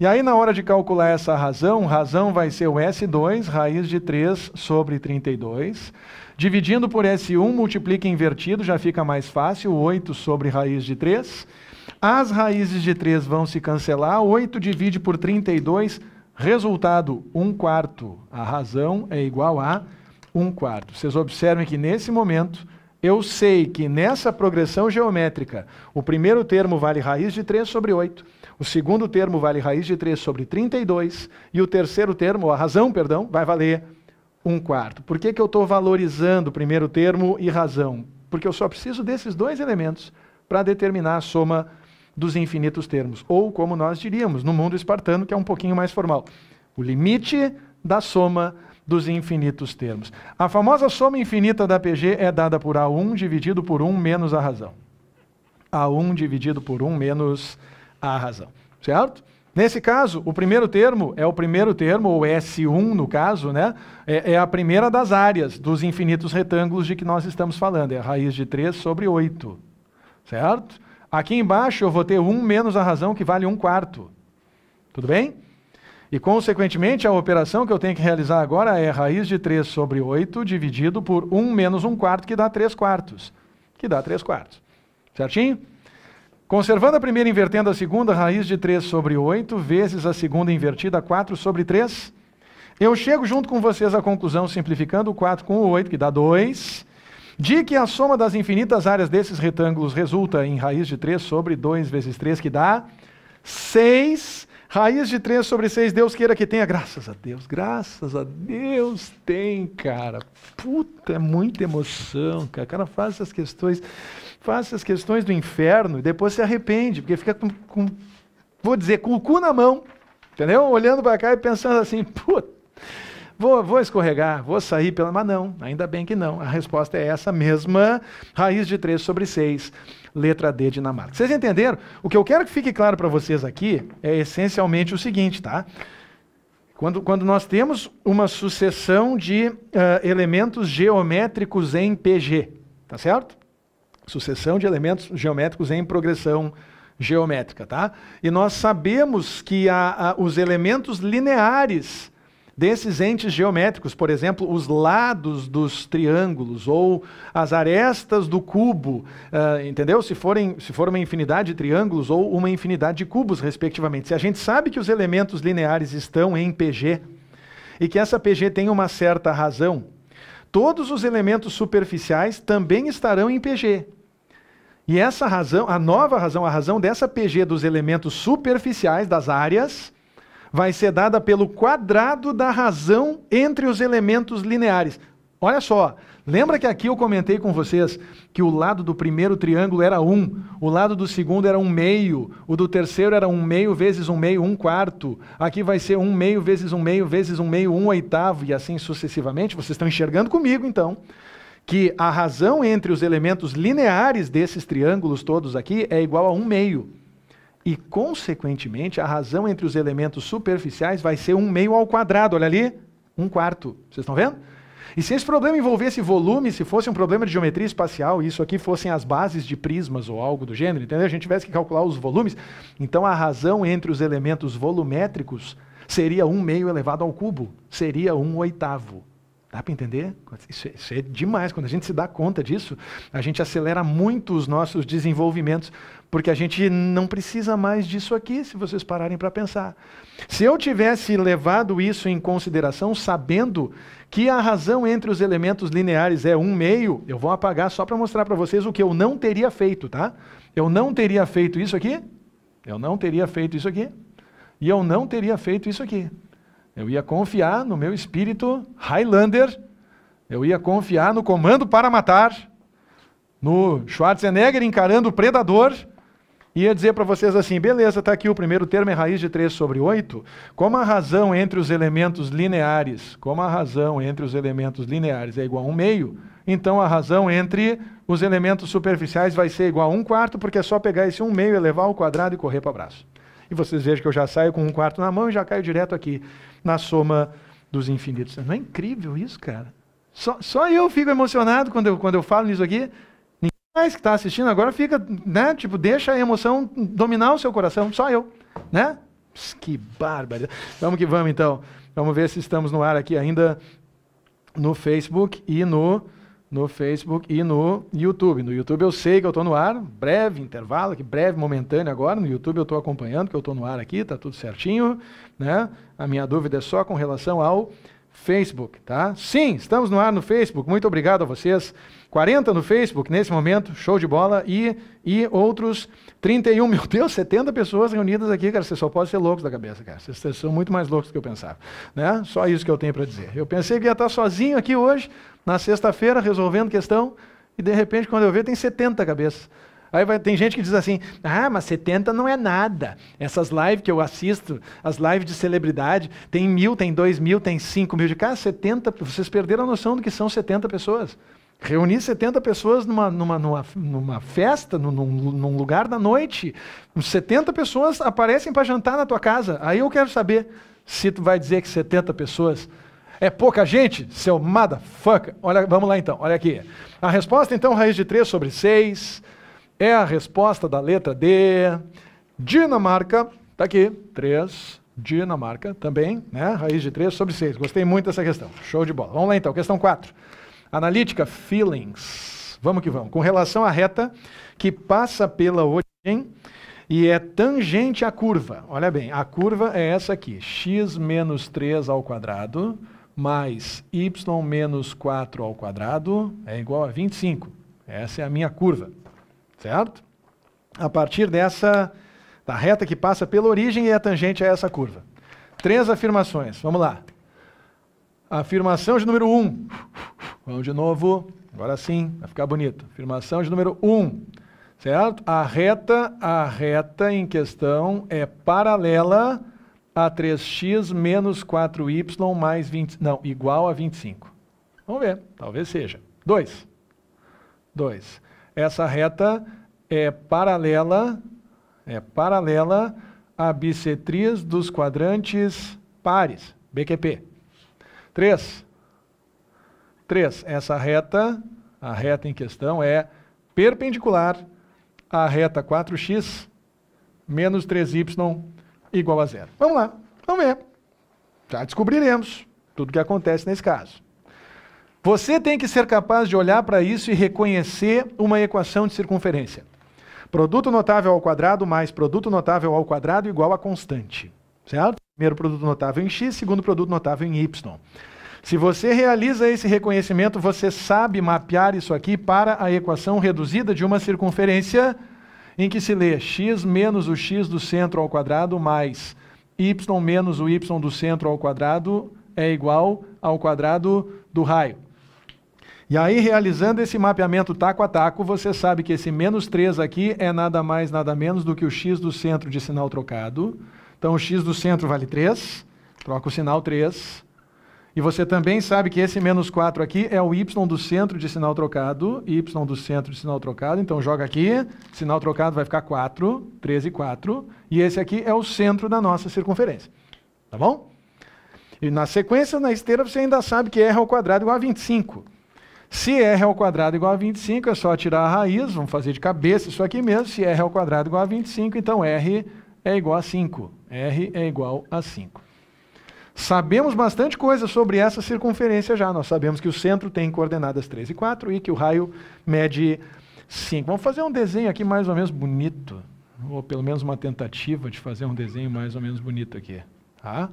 E aí, na hora de calcular essa razão, razão vai ser o S2, raiz de 3 sobre 32. Dividindo por S1, multiplica invertido, já fica mais fácil, 8 sobre raiz de 3 as raízes de 3 vão se cancelar. 8 divide por 32, resultado 1 quarto. A razão é igual a 1 quarto. Vocês observem que nesse momento, eu sei que nessa progressão geométrica, o primeiro termo vale raiz de 3 sobre 8, o segundo termo vale raiz de 3 sobre 32, e o terceiro termo, a razão, perdão, vai valer 1 quarto. Por que, que eu estou valorizando o primeiro termo e razão? Porque eu só preciso desses dois elementos para determinar a soma dos infinitos termos. Ou, como nós diríamos, no mundo espartano, que é um pouquinho mais formal, o limite da soma dos infinitos termos. A famosa soma infinita da PG é dada por A1 dividido por 1 menos a razão. A1 dividido por 1 menos a razão. Certo? Nesse caso, o primeiro termo é o primeiro termo, ou S1 no caso, né? É, é, a primeira das áreas dos infinitos retângulos de que nós estamos falando. É a raiz de 3 sobre 8 certo? Aqui embaixo eu vou ter 1 menos a razão, que vale 1 quarto. Tudo bem? E, consequentemente, a operação que eu tenho que realizar agora é raiz de 3 sobre 8 dividido por 1 menos 1 quarto, que dá 3 quartos. Que dá 3 quartos. Certinho? Conservando a primeira invertendo a segunda, raiz de 3 sobre 8, vezes a segunda invertida, 4 sobre 3. Eu chego junto com vocês à conclusão, simplificando o 4 com o 8, que dá 2 de que a soma das infinitas áreas desses retângulos resulta em raiz de 3 sobre 2 vezes 3, que dá 6. Raiz de 3 sobre 6, Deus queira que tenha. Graças a Deus, graças a Deus tem, cara. Puta, é muita emoção, cara. O cara faz essas questões, faz essas questões do inferno e depois se arrepende, porque fica com, com vou dizer, com o cu na mão, entendeu? Olhando para cá e pensando assim, puta vou, vou escorregar, vou sair pela. Mas não, ainda bem que não. A resposta é essa mesma, raiz de 3 sobre 6, letra D, Dinamarca. Vocês entenderam? O que eu quero que fique claro para vocês aqui é essencialmente o seguinte, tá? Quando, quando nós temos uma sucessão de uh, elementos geométricos em PG, tá certo? Sucessão de elementos geométricos em progressão geométrica, tá? E nós sabemos que a, a, os elementos lineares desses entes geométricos, por exemplo, os lados dos triângulos ou as arestas do cubo, uh, entendeu? Se, forem, se for uma infinidade de triângulos ou uma infinidade de cubos, respectivamente. Se a gente sabe que os elementos lineares estão em PG e que essa PG tem uma certa razão, todos os elementos superficiais também estarão em PG. E essa razão, a nova razão, a razão dessa PG dos elementos superficiais, das áreas, vai ser dada pelo quadrado da razão entre os elementos lineares. Olha só, lembra que aqui eu comentei com vocês que o lado do primeiro triângulo era 1, um, o lado do segundo era 1 um meio, o do terceiro era 1 um meio vezes 1 meio, 1 quarto. Aqui vai ser 1 meio vezes 1 meio vezes 1 meio, 1 oitavo e assim sucessivamente. Vocês estão enxergando comigo então que a razão entre os elementos lineares desses triângulos todos aqui é igual a 1 meio. E, consequentemente, a razão entre os elementos superficiais vai ser um meio ao quadrado, olha ali, um quarto. Vocês estão vendo? E se esse problema envolvesse volume, se fosse um problema de geometria espacial, e isso aqui fossem as bases de prismas ou algo do gênero, entendeu? A gente tivesse que calcular os volumes, então a razão entre os elementos volumétricos seria um meio elevado ao cubo, seria um oitavo. Dá para entender? Isso é, isso é demais. Quando a gente se dá conta disso, a gente acelera muito os nossos desenvolvimentos porque a gente não precisa mais disso aqui, se vocês pararem para pensar. Se eu tivesse levado isso em consideração, sabendo que a razão entre os elementos lineares é um meio, eu vou apagar só para mostrar para vocês o que eu não teria feito, tá? Eu não teria feito isso aqui, eu não teria feito isso aqui, e eu não teria feito isso aqui. Eu ia confiar no meu espírito Highlander, eu ia confiar no comando para matar, no Schwarzenegger encarando o predador, ia dizer para vocês assim: beleza, está aqui o primeiro termo, é raiz de 3 sobre 8. Como a razão entre os elementos lineares, como a razão entre os elementos lineares é igual a 1 meio, então a razão entre os elementos superficiais vai ser igual a 1 quarto, porque é só pegar esse 1 meio, elevar ao quadrado e correr para o braço. E vocês vejam que eu já saio com 1 quarto na mão e já caio direto aqui na soma dos infinitos. Não é incrível isso, cara? Só, só eu fico emocionado quando eu, quando eu falo nisso aqui. Mas que está assistindo agora fica, né? Tipo, deixa a emoção dominar o seu coração, só eu, né? Pss, que bárbaro. Vamos que vamos então. Vamos ver se estamos no ar aqui ainda no Facebook e no no Facebook e no YouTube. No YouTube eu sei que eu estou no ar, breve intervalo, que breve, momentâneo agora. No YouTube eu estou acompanhando que eu estou no ar aqui, tá tudo certinho, né? A minha dúvida é só com relação ao Facebook, tá? Sim, estamos no ar no Facebook. Muito obrigado a vocês 40 no Facebook nesse momento, show de bola, e, e outros 31, (laughs) meu Deus, 70 pessoas reunidas aqui, cara, vocês só podem ser loucos da cabeça, cara, vocês, são muito mais loucos do que eu pensava, né? Só isso que eu tenho para dizer. Eu pensei que ia estar sozinho aqui hoje, na sexta-feira, resolvendo questão, e de repente, quando eu ver, tem 70 cabeças. Aí vai, tem gente que diz assim: ah, mas 70 não é nada. Essas lives que eu assisto, as lives de celebridade, tem mil, tem dois mil, tem cinco mil de cá, 70, vocês perderam a noção do que são 70 pessoas. Reunir 70 pessoas numa, numa, numa, numa festa, num, num, lugar da noite. 70 pessoas aparecem para jantar na tua casa. Aí eu quero saber se tu vai dizer que 70 pessoas é pouca gente, seu motherfucker. Olha, vamos lá então, olha aqui. A resposta então, raiz de 3 sobre 6, é a resposta da letra D. Dinamarca, está aqui, 3, Dinamarca também, né? Raiz de 3 sobre 6. Gostei muito dessa questão. Show de bola. Vamos lá então, questão 4. Analítica, feelings. Vamos que vamos. Com relação à reta que passa pela origem e é tangente à curva. Olha bem, a curva é essa aqui, x menos 3 ao quadrado mais y menos 4 ao quadrado é igual a 25. Essa é a minha curva, certo? A partir dessa, da reta que passa pela origem e é tangente a essa curva. Três afirmações, vamos lá. Afirmação de número 1. Um. Vamos de novo. Agora sim, vai ficar bonito. Afirmação de número 1, um, certo? A reta, a reta em questão é paralela a 3x menos 4y mais 20, não, igual a 25. Vamos ver, talvez seja. 2. 2. Essa reta é paralela é paralela à bissetriz dos quadrantes pares, BQP. 3. 3. Essa reta, a reta em questão, é perpendicular à reta 4x menos 3y igual a zero. Vamos lá, vamos ver. Já descobriremos tudo o que acontece nesse caso. Você tem que ser capaz de olhar para isso e reconhecer uma equação de circunferência. Produto notável ao quadrado mais produto notável ao quadrado igual a constante. Certo? Primeiro produto notável em x, segundo produto notável em y. Se você realiza esse reconhecimento, você sabe mapear isso aqui para a equação reduzida de uma circunferência em que se lê x menos o x do centro ao quadrado mais y menos o y do centro ao quadrado é igual ao quadrado do raio. E aí, realizando esse mapeamento taco a taco, você sabe que esse menos 3 aqui é nada mais, nada menos do que o x do centro de sinal trocado. Então, o x do centro vale 3, troca o sinal 3. E você também sabe que esse menos 4 aqui é o y do centro de sinal trocado, y do centro de sinal trocado, então joga aqui, sinal trocado vai ficar 4, 13, 4, e esse aqui é o centro da nossa circunferência. Tá bom? E na sequência, na esteira, você ainda sabe que r ao quadrado é igual a 25. Se r ao quadrado é igual a 25, é só tirar a raiz, vamos fazer de cabeça isso aqui mesmo, se r ao quadrado é igual a 25, então r é igual a 5. r é igual a 5. Sabemos bastante coisa sobre essa circunferência já. Nós sabemos que o centro tem coordenadas 3 e 4 e que o raio mede 5. Vamos fazer um desenho aqui mais ou menos bonito, ou pelo menos uma tentativa de fazer um desenho mais ou menos bonito aqui. Tá?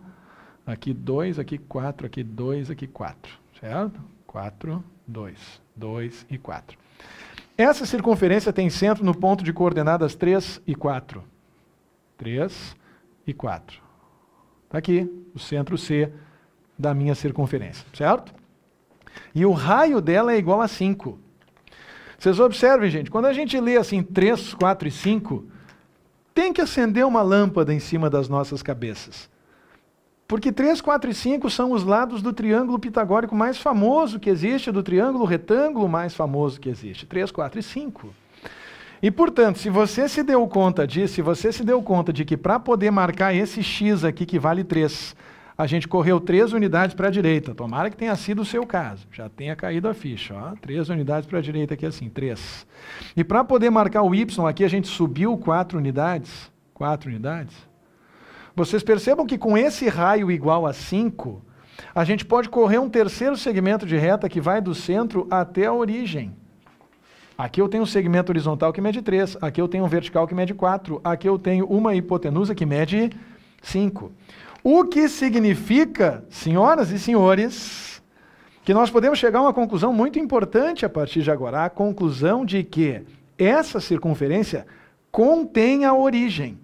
Aqui 2, aqui 4, aqui 2, aqui 4. Certo? 4, 2. 2 e 4. Essa circunferência tem centro no ponto de coordenadas 3 e 4. 3 e 4. Tá aqui, o centro C da minha circunferência, certo? E o raio dela é igual a 5. Vocês observem, gente, quando a gente lê assim 3, 4 e 5, tem que acender uma lâmpada em cima das nossas cabeças. Porque 3, 4 e 5 são os lados do triângulo pitagórico mais famoso que existe, do triângulo retângulo mais famoso que existe. 3, 4 e 5. E portanto, se você se deu conta disso, se você se deu conta de que para poder marcar esse x aqui que vale 3, a gente correu 3 unidades para a direita. Tomara que tenha sido o seu caso. Já tenha caído a ficha. Ó. 3 unidades para a direita aqui assim, 3. E para poder marcar o y aqui, a gente subiu 4 unidades. 4 unidades. Vocês percebam que com esse raio igual a 5, a gente pode correr um terceiro segmento de reta que vai do centro até a origem. Aqui eu tenho um segmento horizontal que mede 3, aqui eu tenho um vertical que mede 4, aqui eu tenho uma hipotenusa que mede 5. O que significa, senhoras e senhores, que nós podemos chegar a uma conclusão muito importante a partir de agora, a conclusão de que essa circunferência contém a origem.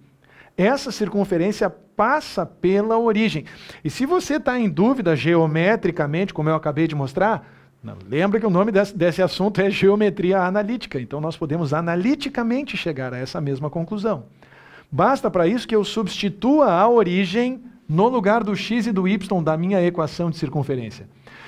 Essa circunferência passa pela origem. E se você está em dúvida geometricamente, como eu acabei de mostrar, Lembra que o nome desse, desse assunto é geometria analítica, então nós podemos analiticamente chegar a essa mesma conclusão. Basta para isso que eu substitua a origem no lugar do x e do y da minha equação de circunferência.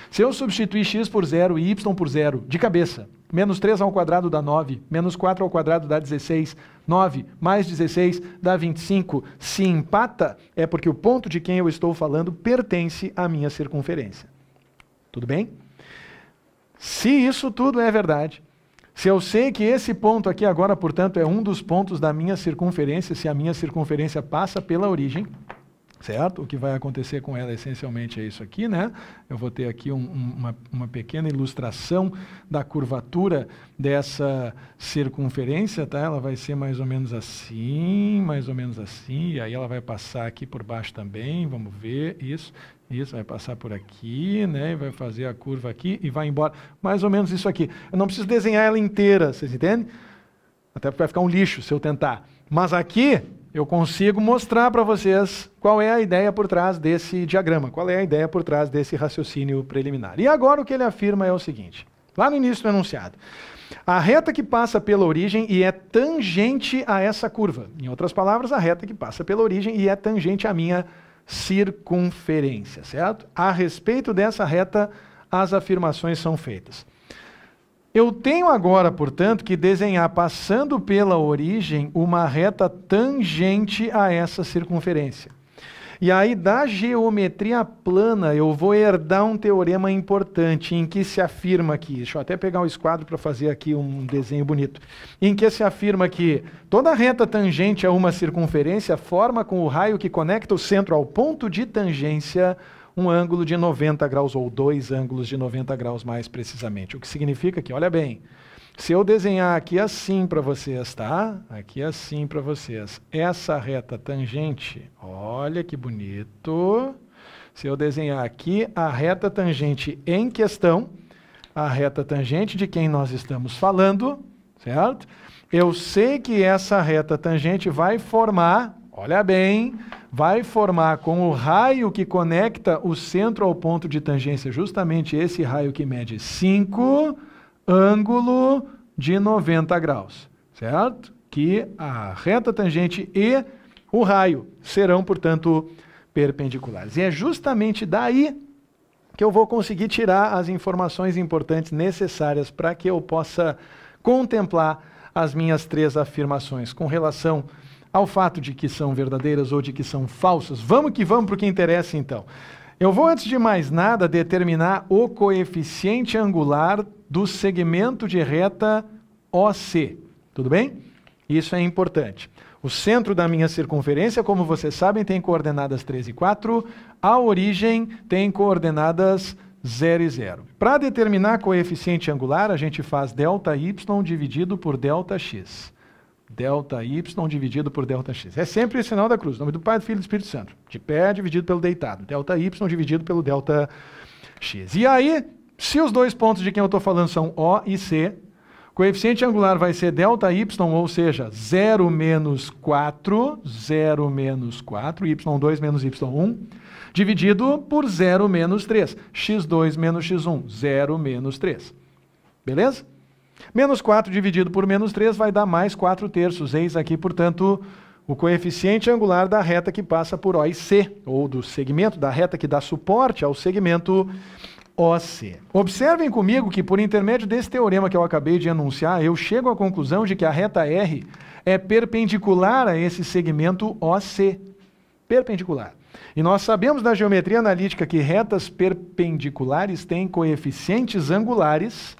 Se eu substituir x por zero e y por zero de cabeça, menos 3 ao quadrado dá 9, menos 4 ao quadrado dá 16, 9 mais 16 dá 25. Se empata, é porque o ponto de quem eu estou falando pertence à minha circunferência. Tudo bem? Se isso tudo é verdade, se eu sei que esse ponto aqui agora, portanto, é um dos pontos da minha circunferência, se a minha circunferência passa pela origem, certo? O que vai acontecer com ela essencialmente é isso aqui, né? Eu vou ter aqui um, uma, uma pequena ilustração da curvatura dessa circunferência, tá? Ela vai ser mais ou menos assim, mais ou menos assim, e aí ela vai passar aqui por baixo também, vamos ver isso. Isso, vai passar por aqui, né? Vai fazer a curva aqui e vai embora. Mais ou menos isso aqui. Eu não preciso desenhar ela inteira, vocês entendem? Até porque vai ficar um lixo se eu tentar. Mas aqui eu consigo mostrar para vocês qual é a ideia por trás desse diagrama, qual é a ideia por trás desse raciocínio preliminar. E agora o que ele afirma é o seguinte: lá no início do enunciado. A reta que passa pela origem e é tangente a essa curva. Em outras palavras, a reta que passa pela origem e é tangente à minha curva circunferência, certo? A respeito dessa reta, as afirmações são feitas. Eu tenho agora, portanto, que desenhar, passando pela origem, uma reta tangente a essa circunferência. E aí, da geometria plana, eu vou herdar um teorema importante em que se afirma que, deixa eu até pegar o esquadro para fazer aqui um desenho bonito, em que se afirma que toda reta tangente a uma circunferência forma com o raio que conecta o centro ao ponto de tangência um ângulo de 90 graus, ou dois ângulos de 90 graus mais precisamente. O que significa que, olha bem, se eu desenhar aqui assim para vocês, tá? Aqui assim para vocês. Essa reta tangente, olha que bonito. Se eu desenhar aqui a reta tangente em questão, a reta tangente de quem nós estamos falando, certo? Eu sei que essa reta tangente vai formar, olha bem, vai formar com o raio que conecta o centro ao ponto de tangência, justamente esse raio que mede 5 ângulo de 90 graus, certo? Que a reta tangente e o raio serão, portanto, perpendiculares. E é justamente daí que eu vou conseguir tirar as informações importantes necessárias para que eu possa contemplar as minhas três afirmações com relação ao fato de que são verdadeiras ou de que são falsas. Vamos que vamos para o que interessa então. Eu vou, antes de mais nada, determinar o coeficiente angular do segmento de reta OC. Tudo bem? Isso é importante. O centro da minha circunferência, como vocês sabem, tem coordenadas 3 e 4. A origem tem coordenadas 0 e 0. Para determinar coeficiente angular, a gente faz delta y dividido por delta x delta y dividido por delta x. É sempre o sinal da cruz, nome do Pai, do Filho e do Espírito Santo. De pé é dividido pelo deitado, delta y dividido pelo delta x. E aí, se os dois pontos de quem eu estou falando são O e C, coeficiente angular vai ser delta y, ou seja, 0 menos 4, 0 menos 4, y2 menos y1, dividido por 0 menos 3, x2 menos x1, 0 menos 3. Beleza? Menos 4 dividido por menos 3 vai dar mais 4 terços. Eis aqui, portanto, o coeficiente angular da reta que passa por O e C, ou do segmento da reta que dá suporte ao segmento OC. Observem comigo que, por intermédio desse teorema que eu acabei de enunciar, eu chego à conclusão de que a reta R é perpendicular a esse segmento OC. Perpendicular. E nós sabemos da geometria analítica que retas perpendiculares têm coeficientes angulares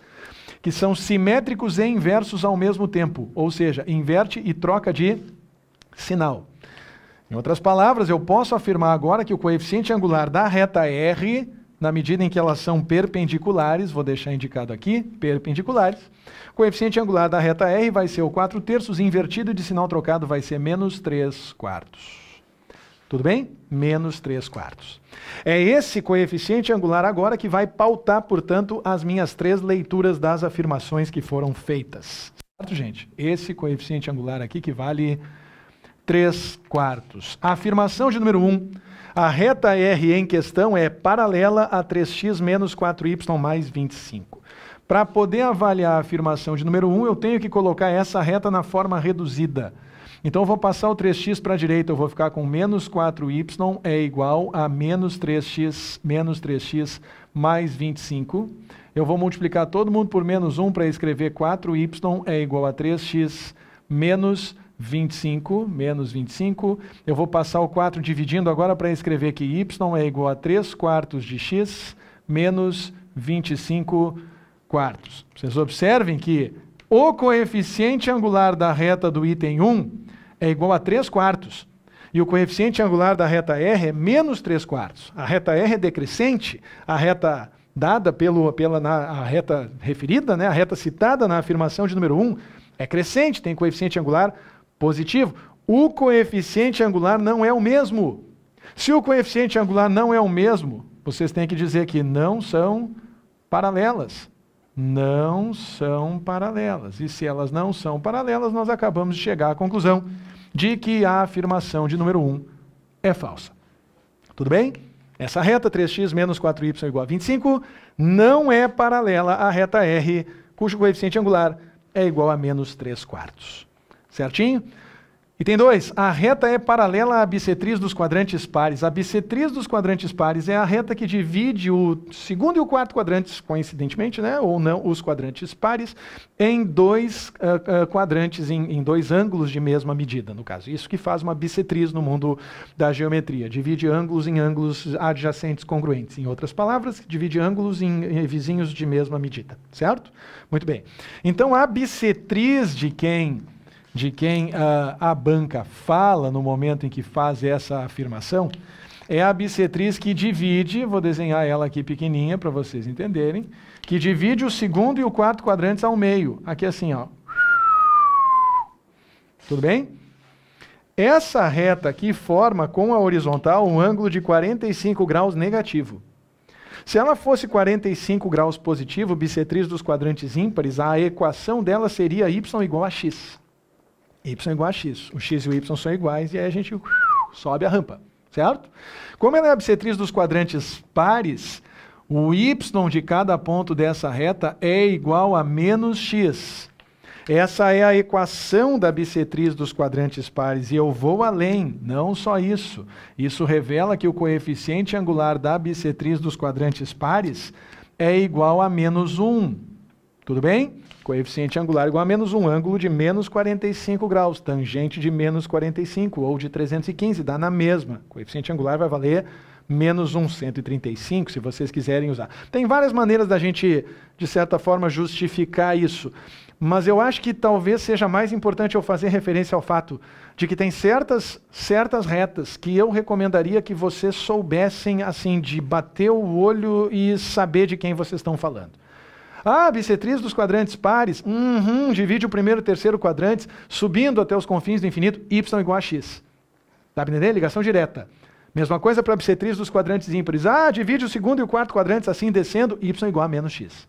que são simétricos e inversos ao mesmo tempo, ou seja, inverte e troca de sinal. Em outras palavras, eu posso afirmar agora que o coeficiente angular da reta R, na medida em que elas são perpendiculares, vou deixar indicado aqui, perpendiculares, o coeficiente angular da reta R vai ser o 4 terços invertido de sinal trocado vai ser menos 3 quartos. Tudo bem? Menos 3 quartos. É esse coeficiente angular agora que vai pautar, portanto, as minhas três leituras das afirmações que foram feitas. Certo, gente? Esse coeficiente angular aqui que vale 3 quartos. afirmação de número 1. Um, a reta R em questão é paralela a 3x menos 4y mais 25. Para poder avaliar a afirmação de número 1, um, eu tenho que colocar essa reta na forma reduzida. Então, eu vou passar o 3x para a direita, eu vou ficar com menos 4y é igual a menos 3x, menos 3x mais 25. Eu vou multiplicar todo mundo por menos 1 para escrever 4y é igual a 3x menos 25, menos 25. Eu vou passar o 4 dividindo agora para escrever que y é igual a 3 quartos de x menos 25 quartos. Vocês observem que o coeficiente angular da reta do item 1 é igual a 3 quartos. E o coeficiente angular da reta R é menos 3 quartos. A reta R é decrescente, a reta dada pelo, pela na, a reta referida, né, a reta citada na afirmação de número 1, é crescente, tem coeficiente angular positivo. O coeficiente angular não é o mesmo. Se o coeficiente angular não é o mesmo, vocês têm que dizer que não são paralelas não são paralelas. E se elas não são paralelas, nós acabamos de chegar à conclusão de que a afirmação de número 1 é falsa. Tudo bem? Essa reta 3x menos 4y é igual a 25 não é paralela à reta r, cujo coeficiente angular é igual a menos 3 quartos. Certinho? Item 2. A reta é paralela à bissetriz dos quadrantes pares. A bissetriz dos quadrantes pares é a reta que divide o segundo e o quarto quadrantes, coincidentemente, né? ou não, os quadrantes pares, em dois uh, uh, quadrantes, em, em dois ângulos de mesma medida, no caso. Isso que faz uma bissetriz no mundo da geometria. Divide ângulos em ângulos adjacentes congruentes. Em outras palavras, divide ângulos em, em vizinhos de mesma medida. Certo? Muito bem. Então, a bissetriz de quem de quem a, a banca fala no momento em que faz essa afirmação é a bissetriz que divide, vou desenhar ela aqui pequenininha para vocês entenderem, que divide o segundo e o quarto quadrantes ao meio. Aqui assim, ó. Tudo bem? Essa reta aqui forma com a horizontal um ângulo de 45 graus negativo. Se ela fosse 45 graus positivo, bissetriz dos quadrantes ímpares, a equação dela seria y igual a x. Y igual a X. O X e o Y são iguais e aí a gente sobe a rampa, certo? Como ela é a bissetriz dos quadrantes pares, o y de cada ponto dessa reta é igual a menos x. Essa é a equação da bissetriz dos quadrantes pares. E eu vou além, não só isso. Isso revela que o coeficiente angular da bissetriz dos quadrantes pares é igual a menos 1. Tudo bem? Coeficiente angular igual a menos um ângulo de menos 45 graus, tangente de menos 45 ou de 315, dá na mesma. Coeficiente angular vai valer menos 1, 135, se vocês quiserem usar. Tem várias maneiras da gente, de certa forma, justificar isso. Mas eu acho que talvez seja mais importante eu fazer referência ao fato de que tem certas, certas retas que eu recomendaria que vocês soubessem, assim, de bater o olho e saber de quem vocês estão falando. Ah, bissetriz dos quadrantes pares. Uhum, divide o primeiro e o terceiro quadrantes, subindo até os confins do infinito, y igual a x. Tá entendendo? Ligação direta. Mesma coisa para a bissetriz dos quadrantes ímpares. Ah, divide o segundo e o quarto quadrantes assim, descendo, y igual a menos x.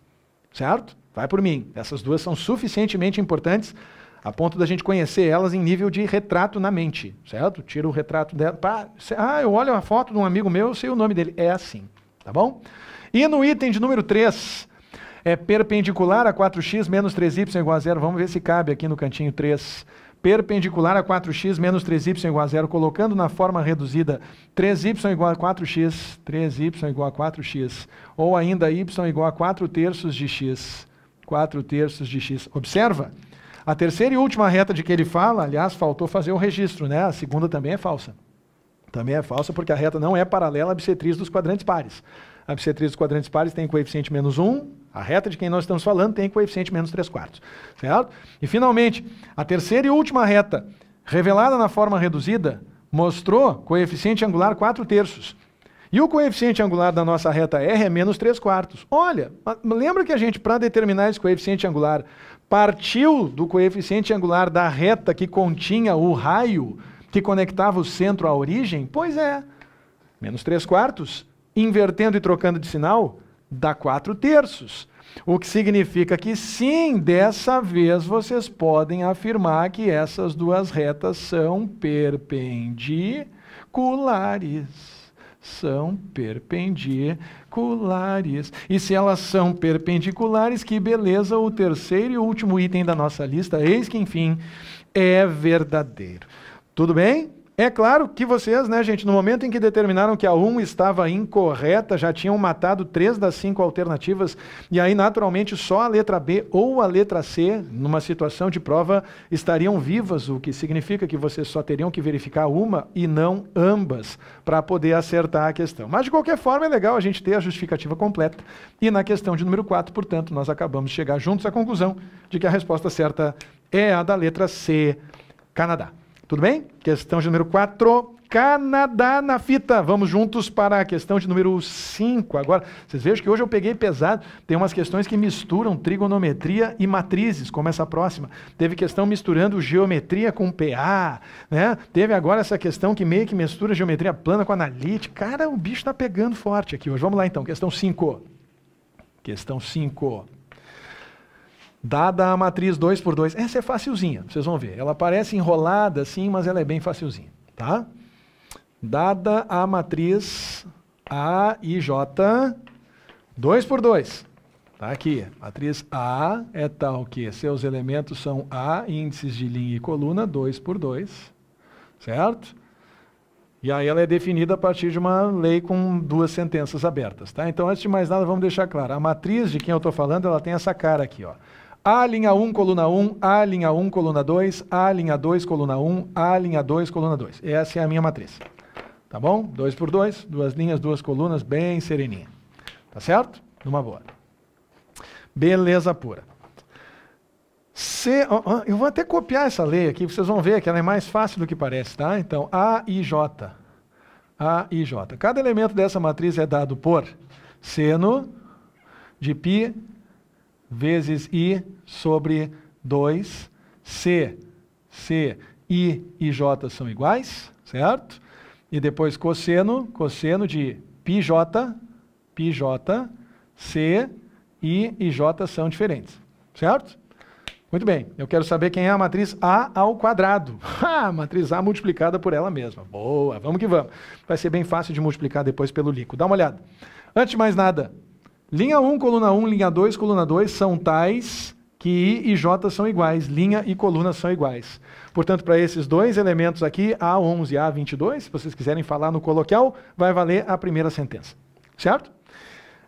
Certo? Vai por mim. Essas duas são suficientemente importantes a ponto da gente conhecer elas em nível de retrato na mente, certo? Tira o retrato dela. Pá, ah, eu olho uma foto de um amigo meu, eu sei o nome dele. É assim, tá bom? E no item de número 3, é perpendicular a 4x menos 3y igual a zero. Vamos ver se cabe aqui no cantinho 3. Perpendicular a 4x menos 3y igual a zero, colocando na forma reduzida 3y igual a 4x, 3y igual a 4x, ou ainda y igual a 4 terços de x, 4 terços de x. Observa, a terceira e última reta de que ele fala, aliás, faltou fazer o registro, né? A segunda também é falsa. Também é falsa porque a reta não é paralela à bissetriz dos quadrantes pares. A bissetriz dos quadrantes pares tem coeficiente menos 1, a reta de quem nós estamos falando tem coeficiente menos 3 quartos. Certo? E, finalmente, a terceira e última reta, revelada na forma reduzida, mostrou coeficiente angular 4 terços. E o coeficiente angular da nossa reta R é menos 3 quartos. Olha, lembra que a gente, para determinar esse coeficiente angular, partiu do coeficiente angular da reta que continha o raio que conectava o centro à origem? Pois é, menos 3 quartos, invertendo e trocando de sinal, dá 4 terços. O que significa que sim, dessa vez vocês podem afirmar que essas duas retas são perpendiculares são perpendiculares. E se elas são perpendiculares, que beleza, o terceiro e último item da nossa lista, eis que enfim, é verdadeiro. Tudo bem? É claro que vocês, né, gente, no momento em que determinaram que a 1 estava incorreta, já tinham matado três das cinco alternativas, e aí, naturalmente, só a letra B ou a letra C, numa situação de prova, estariam vivas, o que significa que vocês só teriam que verificar uma e não ambas para poder acertar a questão. Mas, de qualquer forma, é legal a gente ter a justificativa completa. E na questão de número 4, portanto, nós acabamos de chegar juntos à conclusão de que a resposta certa é a da letra C, Canadá. Tudo bem? Questão de número 4. Canadá na fita. Vamos juntos para a questão de número 5. Agora, vocês vejam que hoje eu peguei pesado. Tem umas questões que misturam trigonometria e matrizes, como essa próxima. Teve questão misturando geometria com PA, né? Teve agora essa questão que meio que mistura geometria plana com analítica. Cara, o bicho está pegando forte aqui hoje. Vamos lá então, questão 5. Questão 5 dada a matriz 2 por 2. Essa é facilzinha, vocês vão ver. Ela parece enrolada assim, mas ela é bem facilzinha, tá? Dada a matriz A e J, 2 por 2. Tá aqui, matriz A é tal que seus elementos são A, índices de linha e coluna, 2 por 2, certo? E aí ela é definida a partir de uma lei com duas sentenças abertas, tá? Então, antes de mais nada, vamos deixar claro. A matriz de quem eu estou falando, ela tem essa cara aqui, ó. A linha 1, coluna 1, A linha 1, coluna 2, A linha 2, coluna 1, A linha 2, coluna 2. Essa é a minha matriz. Tá bom? 2 por 2, duas linhas, duas colunas, bem sereninha. Tá certo? Numa boa. Beleza pura. C, eu vou até copiar essa lei aqui, vocês vão ver que ela é mais fácil do que parece, tá? Então, A e J. A e J. Cada elemento dessa matriz é dado por seno de π vezes I sobre 2. C, C, I e J são iguais, certo? E depois cosseno, cosseno de πj, πj, C, I e J são diferentes, certo? Muito bem, eu quero saber quem é a matriz A ao quadrado. Ah, (laughs) matriz A multiplicada por ela mesma. Boa, vamos que vamos. Vai ser bem fácil de multiplicar depois pelo líquido. Dá uma olhada. Antes de mais nada, Linha 1, coluna 1, linha 2, coluna 2 são tais que I e J são iguais, linha e coluna são iguais. Portanto, para esses dois elementos aqui, A11 e A22, se vocês quiserem falar no coloquial, vai valer a primeira sentença. Certo?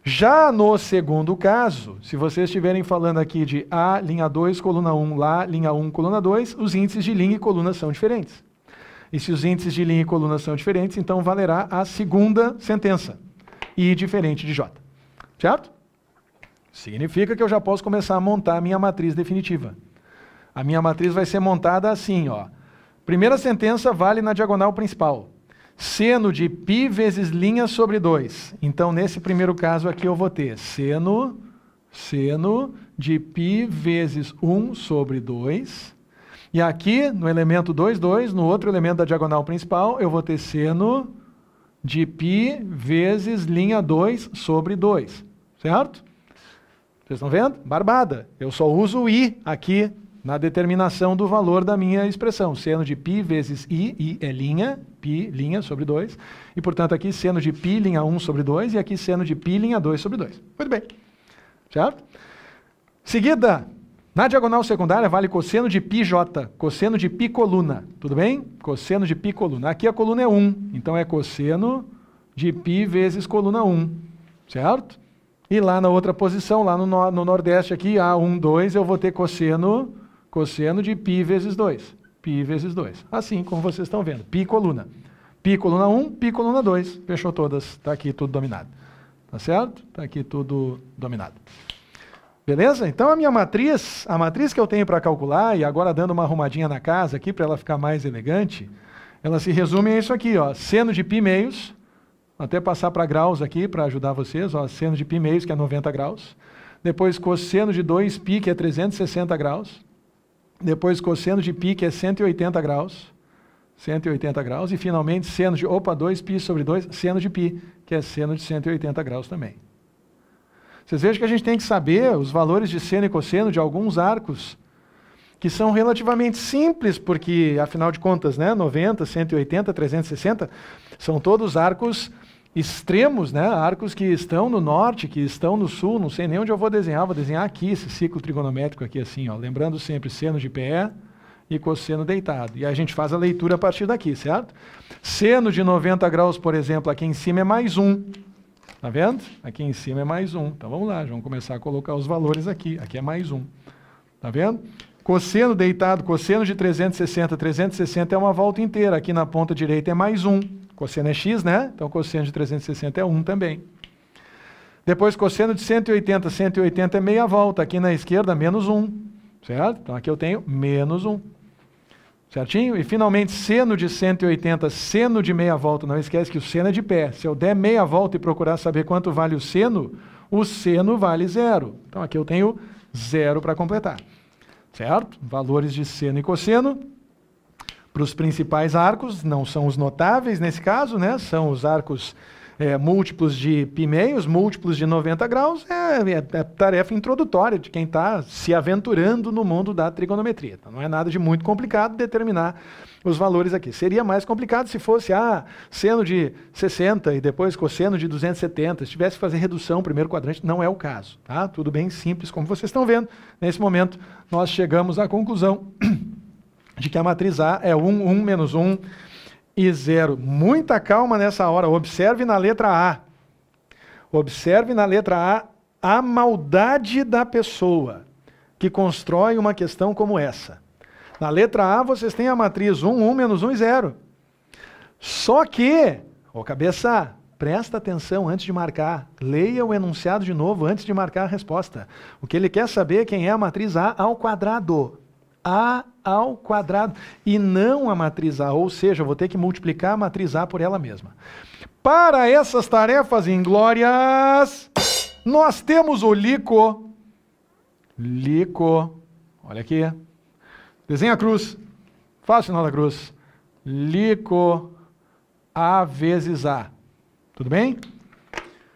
Já no segundo caso, se vocês estiverem falando aqui de A, linha 2, coluna 1, lá, linha 1, coluna 2, os índices de linha e coluna são diferentes. E se os índices de linha e coluna são diferentes, então valerá a segunda sentença, I diferente de J. Certo? Significa que eu já posso começar a montar a minha matriz definitiva. A minha matriz vai ser montada assim, ó. Primeira sentença vale na diagonal principal. Seno de π vezes linha sobre 2. Então, nesse primeiro caso aqui, eu vou ter seno, seno de π vezes 1 sobre 2. E aqui, no elemento 2, 2, no outro elemento da diagonal principal, eu vou ter seno de π vezes linha 2 sobre 2, certo? Vocês estão vendo? Barbada. Eu só uso o i aqui na determinação do valor da minha expressão. Seno de π vezes i, i é linha, π, linha sobre 2. E, portanto, aqui seno de π, linha 1 sobre 2, e aqui seno de π, linha 2 sobre 2. Muito bem. Certo? Seguida, na diagonal secundária vale cosseno de πj, cosseno de π coluna, tudo bem? Cosseno de π coluna. Aqui a coluna é 1, então é cosseno de π vezes coluna 1, certo? E lá na outra posição, lá no, no, nordeste aqui, A1, 2, eu vou ter cosseno, cosseno de π vezes 2, π vezes 2. Assim como vocês estão vendo, π coluna. π coluna 1, π coluna 2, fechou todas, está aqui tudo dominado. Tá certo? Está aqui tudo dominado. Beleza? Então a minha matriz, a matriz que eu tenho para calcular, e agora dando uma arrumadinha na casa aqui para ela ficar mais elegante, ela se resume a isso aqui, ó, seno de π meios, até passar para graus aqui para ajudar vocês, ó, seno de π meios, que é 90 graus, depois cosseno de 2π, que é 360 graus, depois cosseno de π, que é 180 graus, 180 graus, e finalmente seno de, opa, 2π sobre 2, seno de π, que é seno de 180 graus também. Vocês vejam que a gente tem que saber os valores de seno e cosseno de alguns arcos, que são relativamente simples, porque, afinal de contas, né, 90, 180, 360, são todos arcos extremos, né, arcos que estão no norte, que estão no sul, não sei nem onde eu vou desenhar, vou desenhar aqui esse ciclo trigonométrico aqui assim, ó, lembrando sempre seno de pé e cosseno deitado. E a gente faz a leitura a partir daqui, certo? Seno de 90 graus, por exemplo, aqui em cima é mais um. Tá vendo? Aqui em cima é mais um. Então vamos lá, vamos começar a colocar os valores aqui. Aqui é mais um. Tá vendo? Cosseno deitado, cosseno de 360. 360 é uma volta inteira. Aqui na ponta direita é mais um. Cosseno é x, né? Então cosseno de 360 é 1 também. Depois cosseno de 180. 180 é meia volta. Aqui na esquerda, menos 1. Certo? Então aqui eu tenho menos 1. Certinho? E finalmente, seno de 180, seno de meia volta. Não esquece que o seno é de pé. Se eu der meia volta e procurar saber quanto vale o seno, o seno vale zero. Então aqui eu tenho zero para completar. Certo? Valores de seno e cosseno. Para os principais arcos, não são os notáveis nesse caso, né? São os arcos é, múltiplos de Pimeios, múltiplos de 90 graus, é, é, é tarefa introdutória de quem está se aventurando no mundo da trigonometria. Então, não é nada de muito complicado determinar os valores aqui. Seria mais complicado se fosse ah, seno de 60 e depois cosseno de 270, se tivesse que fazer redução primeiro quadrante, não é o caso, tá? Tudo bem simples, como vocês estão vendo. Nesse momento, nós chegamos à conclusão (clears throat) de que a matriz A é 1, 1, menos 1, e zero Muita calma nessa hora. Observe na letra A. Observe na letra A a maldade da pessoa que constrói uma questão como essa. Na letra A vocês têm a matriz 1, 1, menos 1 e 0. Só que, ô cabeça, presta atenção antes de marcar. Leia o enunciado de novo antes de marcar a resposta. O que ele quer saber é quem é a matriz A ao quadrado. A ao quadrado e não a matriz A, ou seja, eu vou ter que multiplicar a matriz A por ela mesma. Para essas tarefas inglórias, nós temos o lico. Lico. Olha aqui. Desenha a cruz. Faz o sinal da cruz. Lico A vezes A. Tudo bem?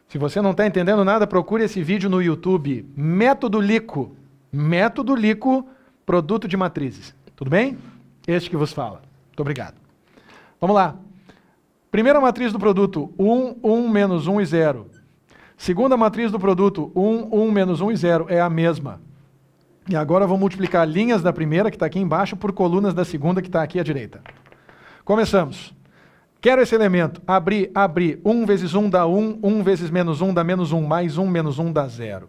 Se você não está entendendo nada, procure esse vídeo no YouTube. Método Lico. Método Lico produto de matrizes. Tudo bem? Este que vos fala. Muito obrigado. Vamos lá. Primeira matriz do produto, 1, 1, menos 1 e 0. Segunda matriz do produto, 1, 1, menos 1 e 0, é a mesma. E agora eu vou multiplicar linhas da primeira, que está aqui embaixo, por colunas da segunda, que está aqui à direita. Começamos. Quero esse elemento. Abrir, abrir. 1 vezes 1 dá 1, 1 vezes menos 1 dá menos 1, mais 1 menos 1 dá 0.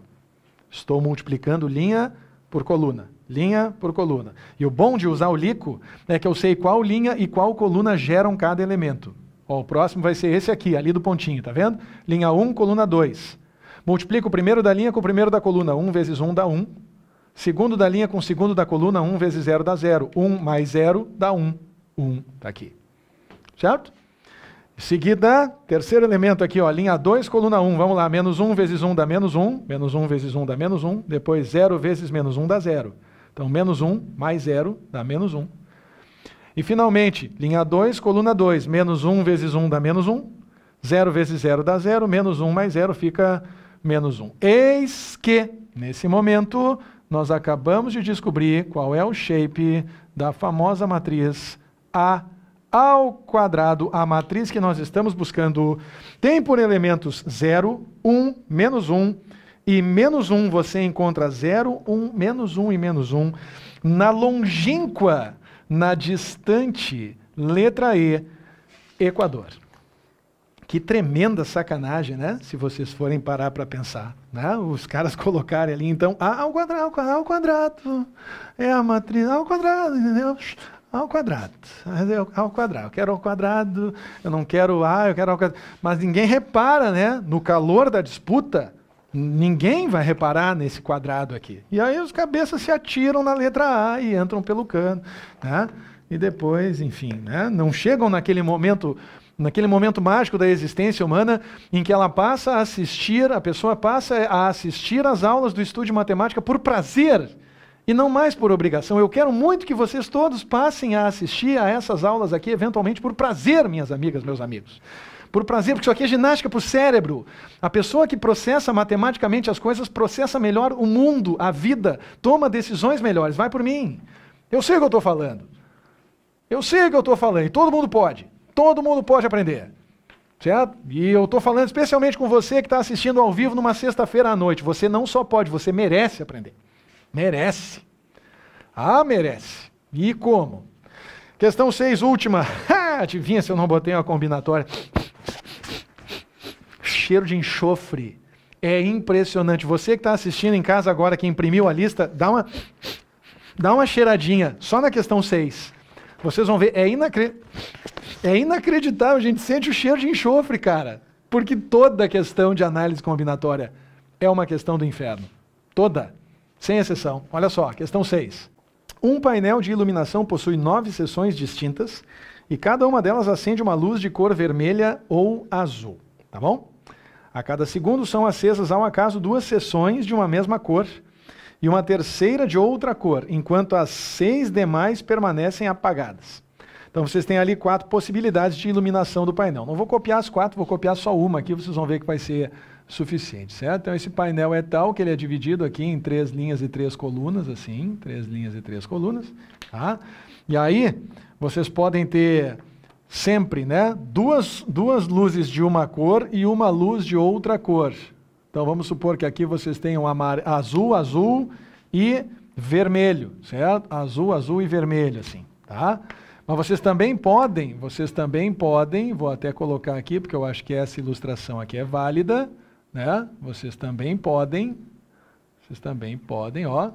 Estou multiplicando linha por coluna, linha por coluna. E o bom de usar o lico é que eu sei qual linha e qual coluna geram cada elemento. Ó, o próximo vai ser esse aqui, ali do pontinho, tá vendo? Linha 1, coluna 2. Multiplico o primeiro da linha com o primeiro da coluna. 1 vezes 1 dá 1. Segundo da linha com o segundo da coluna. 1 vezes 0 dá 0. 1 mais 0 dá 1. 1 está aqui. Certo? Seguida, terceiro elemento aqui, ó, linha 2, coluna 1. Um, vamos lá, menos 1 um vezes 1 um dá menos 1, menos 1 vezes 1 dá menos 1, depois 0 vezes menos 1 dá 0. Então, menos 1 mais 0 dá menos 1. E, finalmente, linha 2, coluna 2, menos 1 vezes 1 dá menos 1, 0 vezes 0 dá 0, menos 1 mais 0 fica menos 1. Eis que, nesse momento, nós acabamos de descobrir qual é o shape da famosa matriz A ao quadrado a matriz que nós estamos buscando tem por elementos 0, 1, menos 1 e menos 1. Você encontra 0, 1, menos 1 e menos 1 na longínqua, na distante, letra E, Equador. Que tremenda sacanagem, né? Se vocês forem parar para pensar. Né? Os caras (laughs) colocarem ali, então, A ah, ao quadrado, ao quadrado, é a matriz, ao quadrado, entendeu? ao quadrado. Ao quadrado. Eu quero ao quadrado, eu não quero A, eu quero ao quadrado. Mas ninguém repara, né? No calor da disputa, ninguém vai reparar nesse quadrado aqui. E aí os cabeças se atiram na letra A e entram pelo cano, né? E depois, enfim, né? Não chegam naquele momento naquele momento mágico da existência humana em que ela passa a assistir, a pessoa passa a assistir às aulas do estudo de matemática por prazer e não mais por obrigação. Eu quero muito que vocês todos passem a assistir a essas aulas aqui, eventualmente por prazer, minhas amigas, meus amigos por prazer, porque isso aqui é ginástica para o cérebro. A pessoa que processa matematicamente as coisas processa melhor o mundo, a vida, toma decisões melhores. Vai por mim. Eu sei o que eu estou falando. Eu sei o que eu estou falando. E todo mundo pode. Todo mundo pode aprender. Certo? E eu estou falando especialmente com você que está assistindo ao vivo numa sexta-feira à noite. Você não só pode, você merece aprender. Merece. Ah, merece. E como? Questão 6, última. (laughs) adivinha se eu não botei uma combinatória. Cheiro de enxofre. É impressionante. Você que está assistindo em casa agora, que imprimiu a lista, dá uma, dá uma cheiradinha. Só na questão 6. Vocês vão ver. É, inacre... é inacreditável. A gente sente o cheiro de enxofre, cara. Porque toda questão de análise combinatória é uma questão do inferno. Toda sem exceção. Olha só, questão 6. Um painel de iluminação possui nove seções distintas e cada uma delas acende uma luz de cor vermelha ou azul, tá bom? A cada segundo são acesas ao acaso duas seções de uma mesma cor e uma terceira de outra cor, enquanto as seis demais permanecem apagadas. Então vocês têm ali quatro possibilidades de iluminação do painel. Não vou copiar as quatro, vou copiar só uma aqui, vocês vão ver que vai ser suficiente, certo? Então esse painel é tal que ele é dividido aqui em três linhas e três colunas, assim, três linhas e três colunas, tá? E aí vocês podem ter sempre, né, duas, duas luzes de uma cor e uma luz de outra cor. Então vamos supor que aqui vocês tenham azul, azul e vermelho, certo? Azul, azul e vermelho, assim, tá? Mas vocês também podem, vocês também podem, vou até colocar aqui porque eu acho que essa ilustração aqui é válida, né? Vocês também podem, vocês também podem, ó,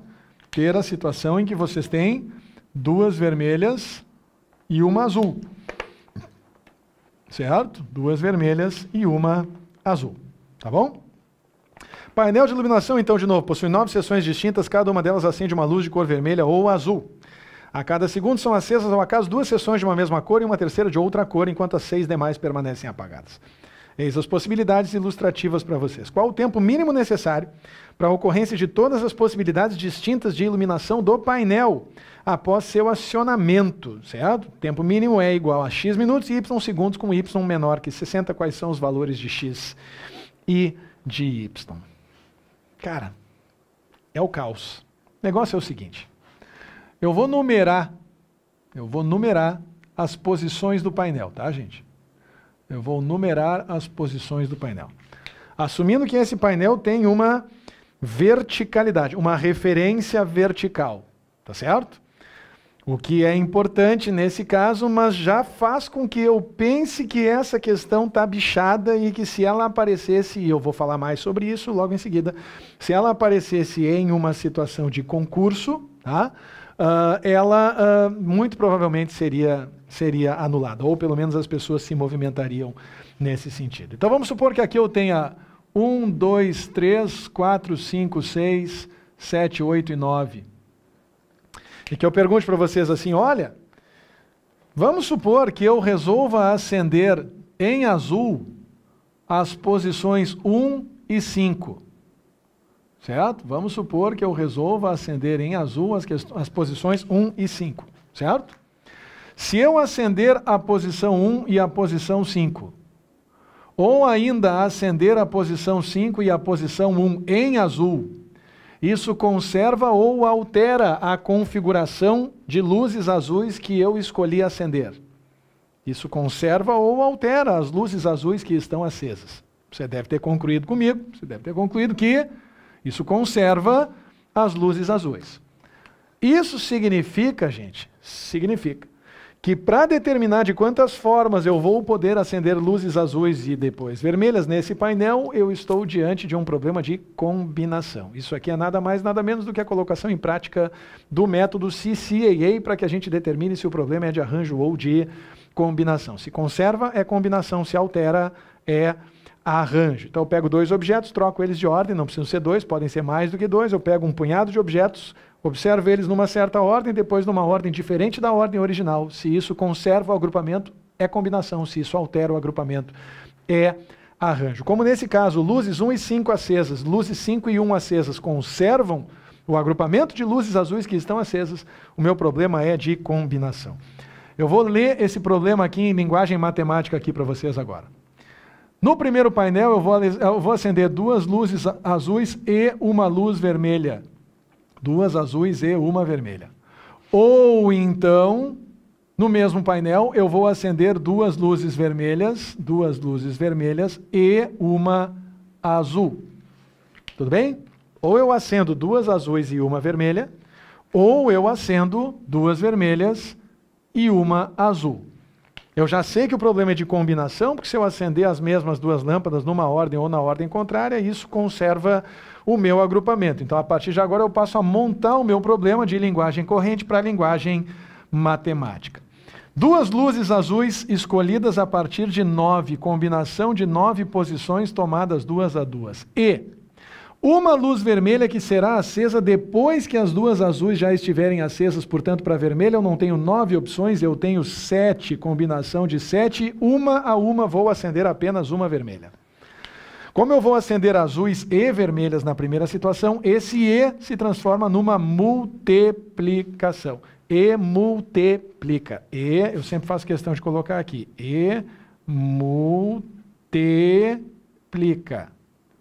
ter a situação em que vocês têm duas vermelhas e uma azul. Certo? Duas vermelhas e uma azul. Tá bom? Painel de iluminação, então, de novo, possui nove seções distintas, cada uma delas acende uma luz de cor vermelha ou azul. A cada segundo são acesas ao acaso duas seções de uma mesma cor e uma terceira de outra cor, enquanto as seis demais permanecem apagadas. Eis as possibilidades ilustrativas para vocês. Qual o tempo mínimo necessário para a ocorrência de todas as possibilidades distintas de iluminação do painel após seu acionamento, certo? tempo mínimo é igual a x minutos e y segundos com y menor que 60. Quais são os valores de x e de y? Cara, é o caos. O negócio é o seguinte. Eu vou numerar, eu vou numerar as posições do painel, tá, gente? Eu vou numerar as posições do painel. Assumindo que esse painel tem uma verticalidade, uma referência vertical, tá certo? O que é importante nesse caso, mas já faz com que eu pense que essa questão está bichada e que se ela aparecesse, e eu vou falar mais sobre isso logo em seguida, se ela aparecesse em uma situação de concurso, tá? Uh, ela uh, muito provavelmente seria seria anulada, ou pelo menos as pessoas se movimentariam nesse sentido. Então vamos supor que aqui eu tenha 1, 2, 3, 4, 5, 6, 7, 8 e 9. E que eu pergunte para vocês assim: olha, vamos supor que eu resolva acender em azul as posições 1 e 5. Certo? Vamos supor que eu resolva acender em azul as, as posições 1 e 5. Certo? Se eu acender a posição 1 e a posição 5, ou ainda acender a posição 5 e a posição 1 em azul, isso conserva ou altera a configuração de luzes azuis que eu escolhi acender. Isso conserva ou altera as luzes azuis que estão acesas. Você deve ter concluído comigo, você deve ter concluído que isso conserva as luzes azuis. Isso significa, gente, significa que para determinar de quantas formas eu vou poder acender luzes azuis e depois vermelhas nesse painel, eu estou diante de um problema de combinação. Isso aqui é nada mais, nada menos do que a colocação em prática do método CCAA para que a gente determine se o problema é de arranjo ou de combinação. Se conserva, é combinação, se altera, é arranjo. Então eu pego dois objetos, troco eles de ordem, não precisam ser dois, podem ser mais do que dois, eu pego um punhado de objetos, Observa eles numa certa ordem, depois numa ordem diferente da ordem original. Se isso conserva o agrupamento, é combinação. Se isso altera o agrupamento, é arranjo. Como nesse caso, luzes 1 e 5 acesas, luzes 5 e 1 acesas conservam o agrupamento de luzes azuis que estão acesas, o meu problema é de combinação. Eu vou ler esse problema aqui em linguagem matemática aqui para vocês agora. No primeiro painel, eu vou acender duas luzes azuis e uma luz vermelha duas azuis e uma vermelha. Ou então, no mesmo painel, eu vou acender duas luzes vermelhas, duas luzes vermelhas e uma azul. Tudo bem? Ou eu acendo duas azuis e uma vermelha, ou eu acendo duas vermelhas e uma azul. Eu já sei que o problema é de combinação, porque se eu acender as mesmas duas lâmpadas numa ordem ou na ordem contrária, isso conserva o meu agrupamento. Então, a partir de agora, eu passo a montar o meu problema de linguagem corrente para linguagem matemática. Duas luzes azuis escolhidas a partir de nove, combinação de nove posições tomadas duas a duas. E uma luz vermelha que será acesa depois que as duas azuis já estiverem acesas, portanto, para vermelha eu não tenho nove opções, eu tenho sete, combinação de sete, uma a uma vou acender apenas uma vermelha. Como eu vou acender azuis e vermelhas na primeira situação, esse E se transforma numa multiplicação. E multiplica. E, eu sempre faço questão de colocar aqui. E multiplica.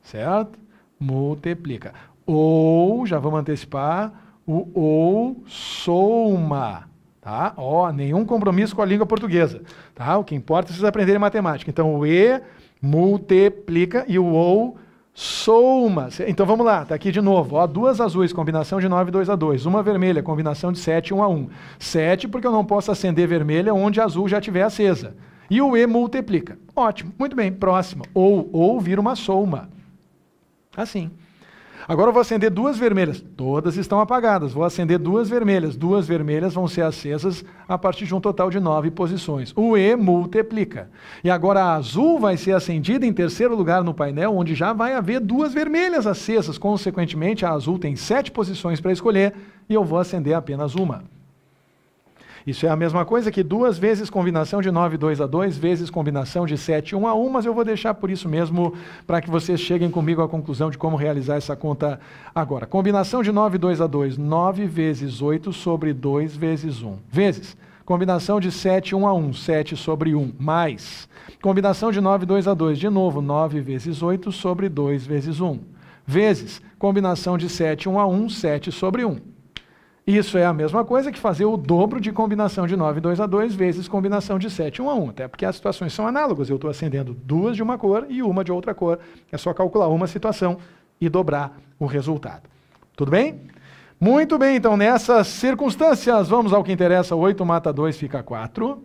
Certo? Multiplica. Ou, já vamos antecipar, o ou soma tá? Ó, nenhum compromisso com a língua portuguesa, tá? O que importa é vocês aprenderem matemática. Então, o E multiplica e o ou soma. Então vamos lá, está aqui de novo. Ó, duas azuis, combinação de 9, 2 a 2. Uma vermelha, combinação de 7, 1 a 1. 7, porque eu não posso acender vermelha onde a azul já estiver acesa. E o E multiplica. Ótimo, muito bem, próximo. Ou, ou vira uma soma. Assim. Agora eu vou acender duas vermelhas. Todas estão apagadas. Vou acender duas vermelhas. Duas vermelhas vão ser acesas a partir de um total de nove posições. O E multiplica. E agora a azul vai ser acendida em terceiro lugar no painel, onde já vai haver duas vermelhas acesas. Consequentemente, a azul tem sete posições para escolher e eu vou acender apenas uma. Isso é a mesma coisa que duas vezes combinação de 9, 2 a 2, vezes combinação de 7, 1 a 1, mas eu vou deixar por isso mesmo para que vocês cheguem comigo à conclusão de como realizar essa conta agora. Combinação de 9, 2 a 2, 9 vezes 8 sobre 2 vezes 1, vezes combinação de 7, 1 a 1, 7 sobre 1, mais combinação de 9, 2 a 2, de novo, 9 vezes 8 sobre 2 vezes 1, vezes combinação de 7, 1 a 1, 7 sobre 1 isso é a mesma coisa que fazer o dobro de combinação de 9, 2 a 2 vezes combinação de 7, 1 a 1, até porque as situações são análogas. Eu estou acendendo duas de uma cor e uma de outra cor. É só calcular uma situação e dobrar o resultado. Tudo bem? Muito bem, então nessas circunstâncias, vamos ao que interessa. 8 mata 2, fica 4.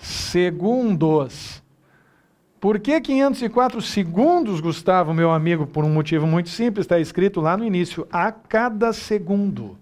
segundos. Por que 504 segundos, Gustavo, meu amigo? Por um motivo muito simples, está escrito lá no início: a cada segundo.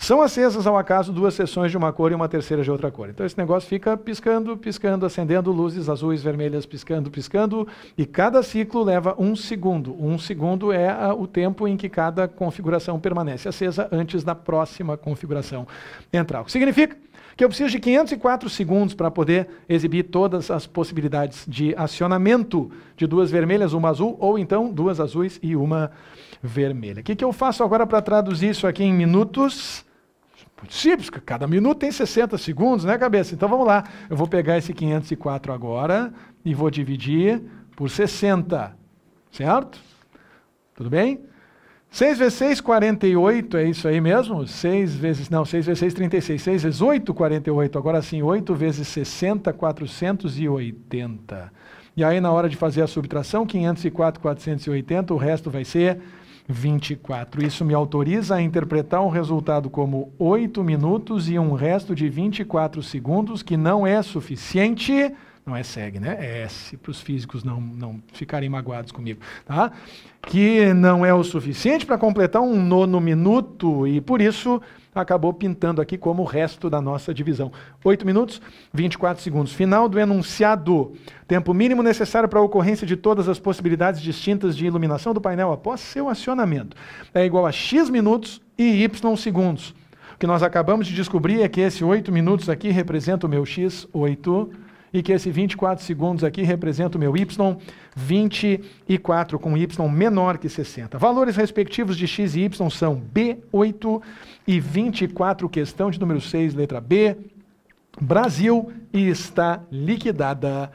São acesas ao acaso duas sessões de uma cor e uma terceira de outra cor. Então esse negócio fica piscando, piscando, acendendo luzes azuis, vermelhas, piscando, piscando, e cada ciclo leva um segundo. Um segundo é a, ah, o tempo em que cada configuração permanece acesa antes da próxima configuração entrar. O que significa? Que eu preciso de 504 segundos para poder exibir todas as possibilidades de acionamento de duas vermelhas, uma azul, ou então duas azuis e uma vermelha. O que, que eu faço agora para traduzir isso aqui em minutos? simples, cada minuto tem 60 segundos, né, cabeça? Então vamos lá. Eu vou pegar esse 504 agora e vou dividir por 60, certo? Tudo bem? 6 vezes 6, 48, é isso aí mesmo? 6 vezes, não, 6 vezes 6, 36. 6 vezes 8, 48. Agora sim, 8 vezes 60, 480. E aí, na hora de fazer a subtração, 504, 480, o resto vai ser 24. Isso me autoriza a interpretar o resultado como 8 minutos e um resto de 24 segundos, que não é suficiente não é SEG, né? É S, para os físicos não, não ficarem magoados comigo, tá? Que não é o suficiente para completar um nono minuto e por isso acabou pintando aqui como o resto da nossa divisão. 8 minutos, 24 segundos. Final do enunciado. Tempo mínimo necessário para a ocorrência de todas as possibilidades distintas de iluminação do painel após seu acionamento. É igual a X minutos e Y segundos. O que nós acabamos de descobrir é que esse 8 minutos aqui representa o meu X, 8 e que esse 24 segundos aqui representa o meu y, 24 com y menor que 60. Valores respectivos de x e y são B8 e 24, questão de número 6, letra B, Brasil, e está liquidada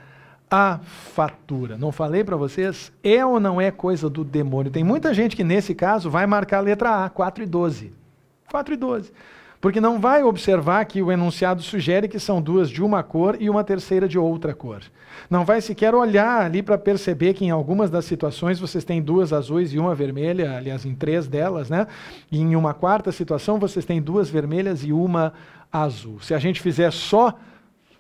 a fatura. Não falei para vocês? É ou não é coisa do demônio? Tem muita gente que nesse caso vai marcar a letra A, 4 e 12. 4 e 12 porque não vai observar que o enunciado sugere que são duas de uma cor e uma terceira de outra cor. Não vai sequer olhar ali para perceber que em algumas das situações vocês têm duas azuis e uma vermelha, aliás, em três delas, né? E em uma quarta situação vocês têm duas vermelhas e uma azul. Se a gente fizer só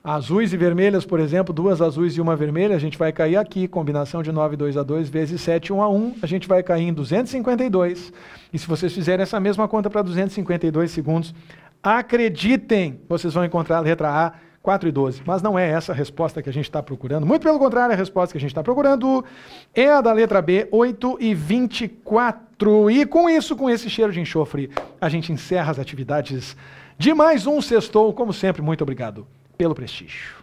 Azuis e vermelhas, por exemplo, duas azuis e uma vermelha, a gente vai cair aqui, combinação de 9, 2 a 2 vezes 7, 1 a 1, a gente vai cair em 252. E se vocês fizerem essa mesma conta para 252 segundos, acreditem, vocês vão encontrar a letra A, 4 e 12. Mas não é essa a resposta que a gente está procurando. Muito pelo contrário, a resposta que a gente está procurando é a da letra B, 8 e 24. E com isso, com esse cheiro de enxofre, a gente encerra as atividades de mais um Sextou. Como sempre, muito obrigado pelo prestígio.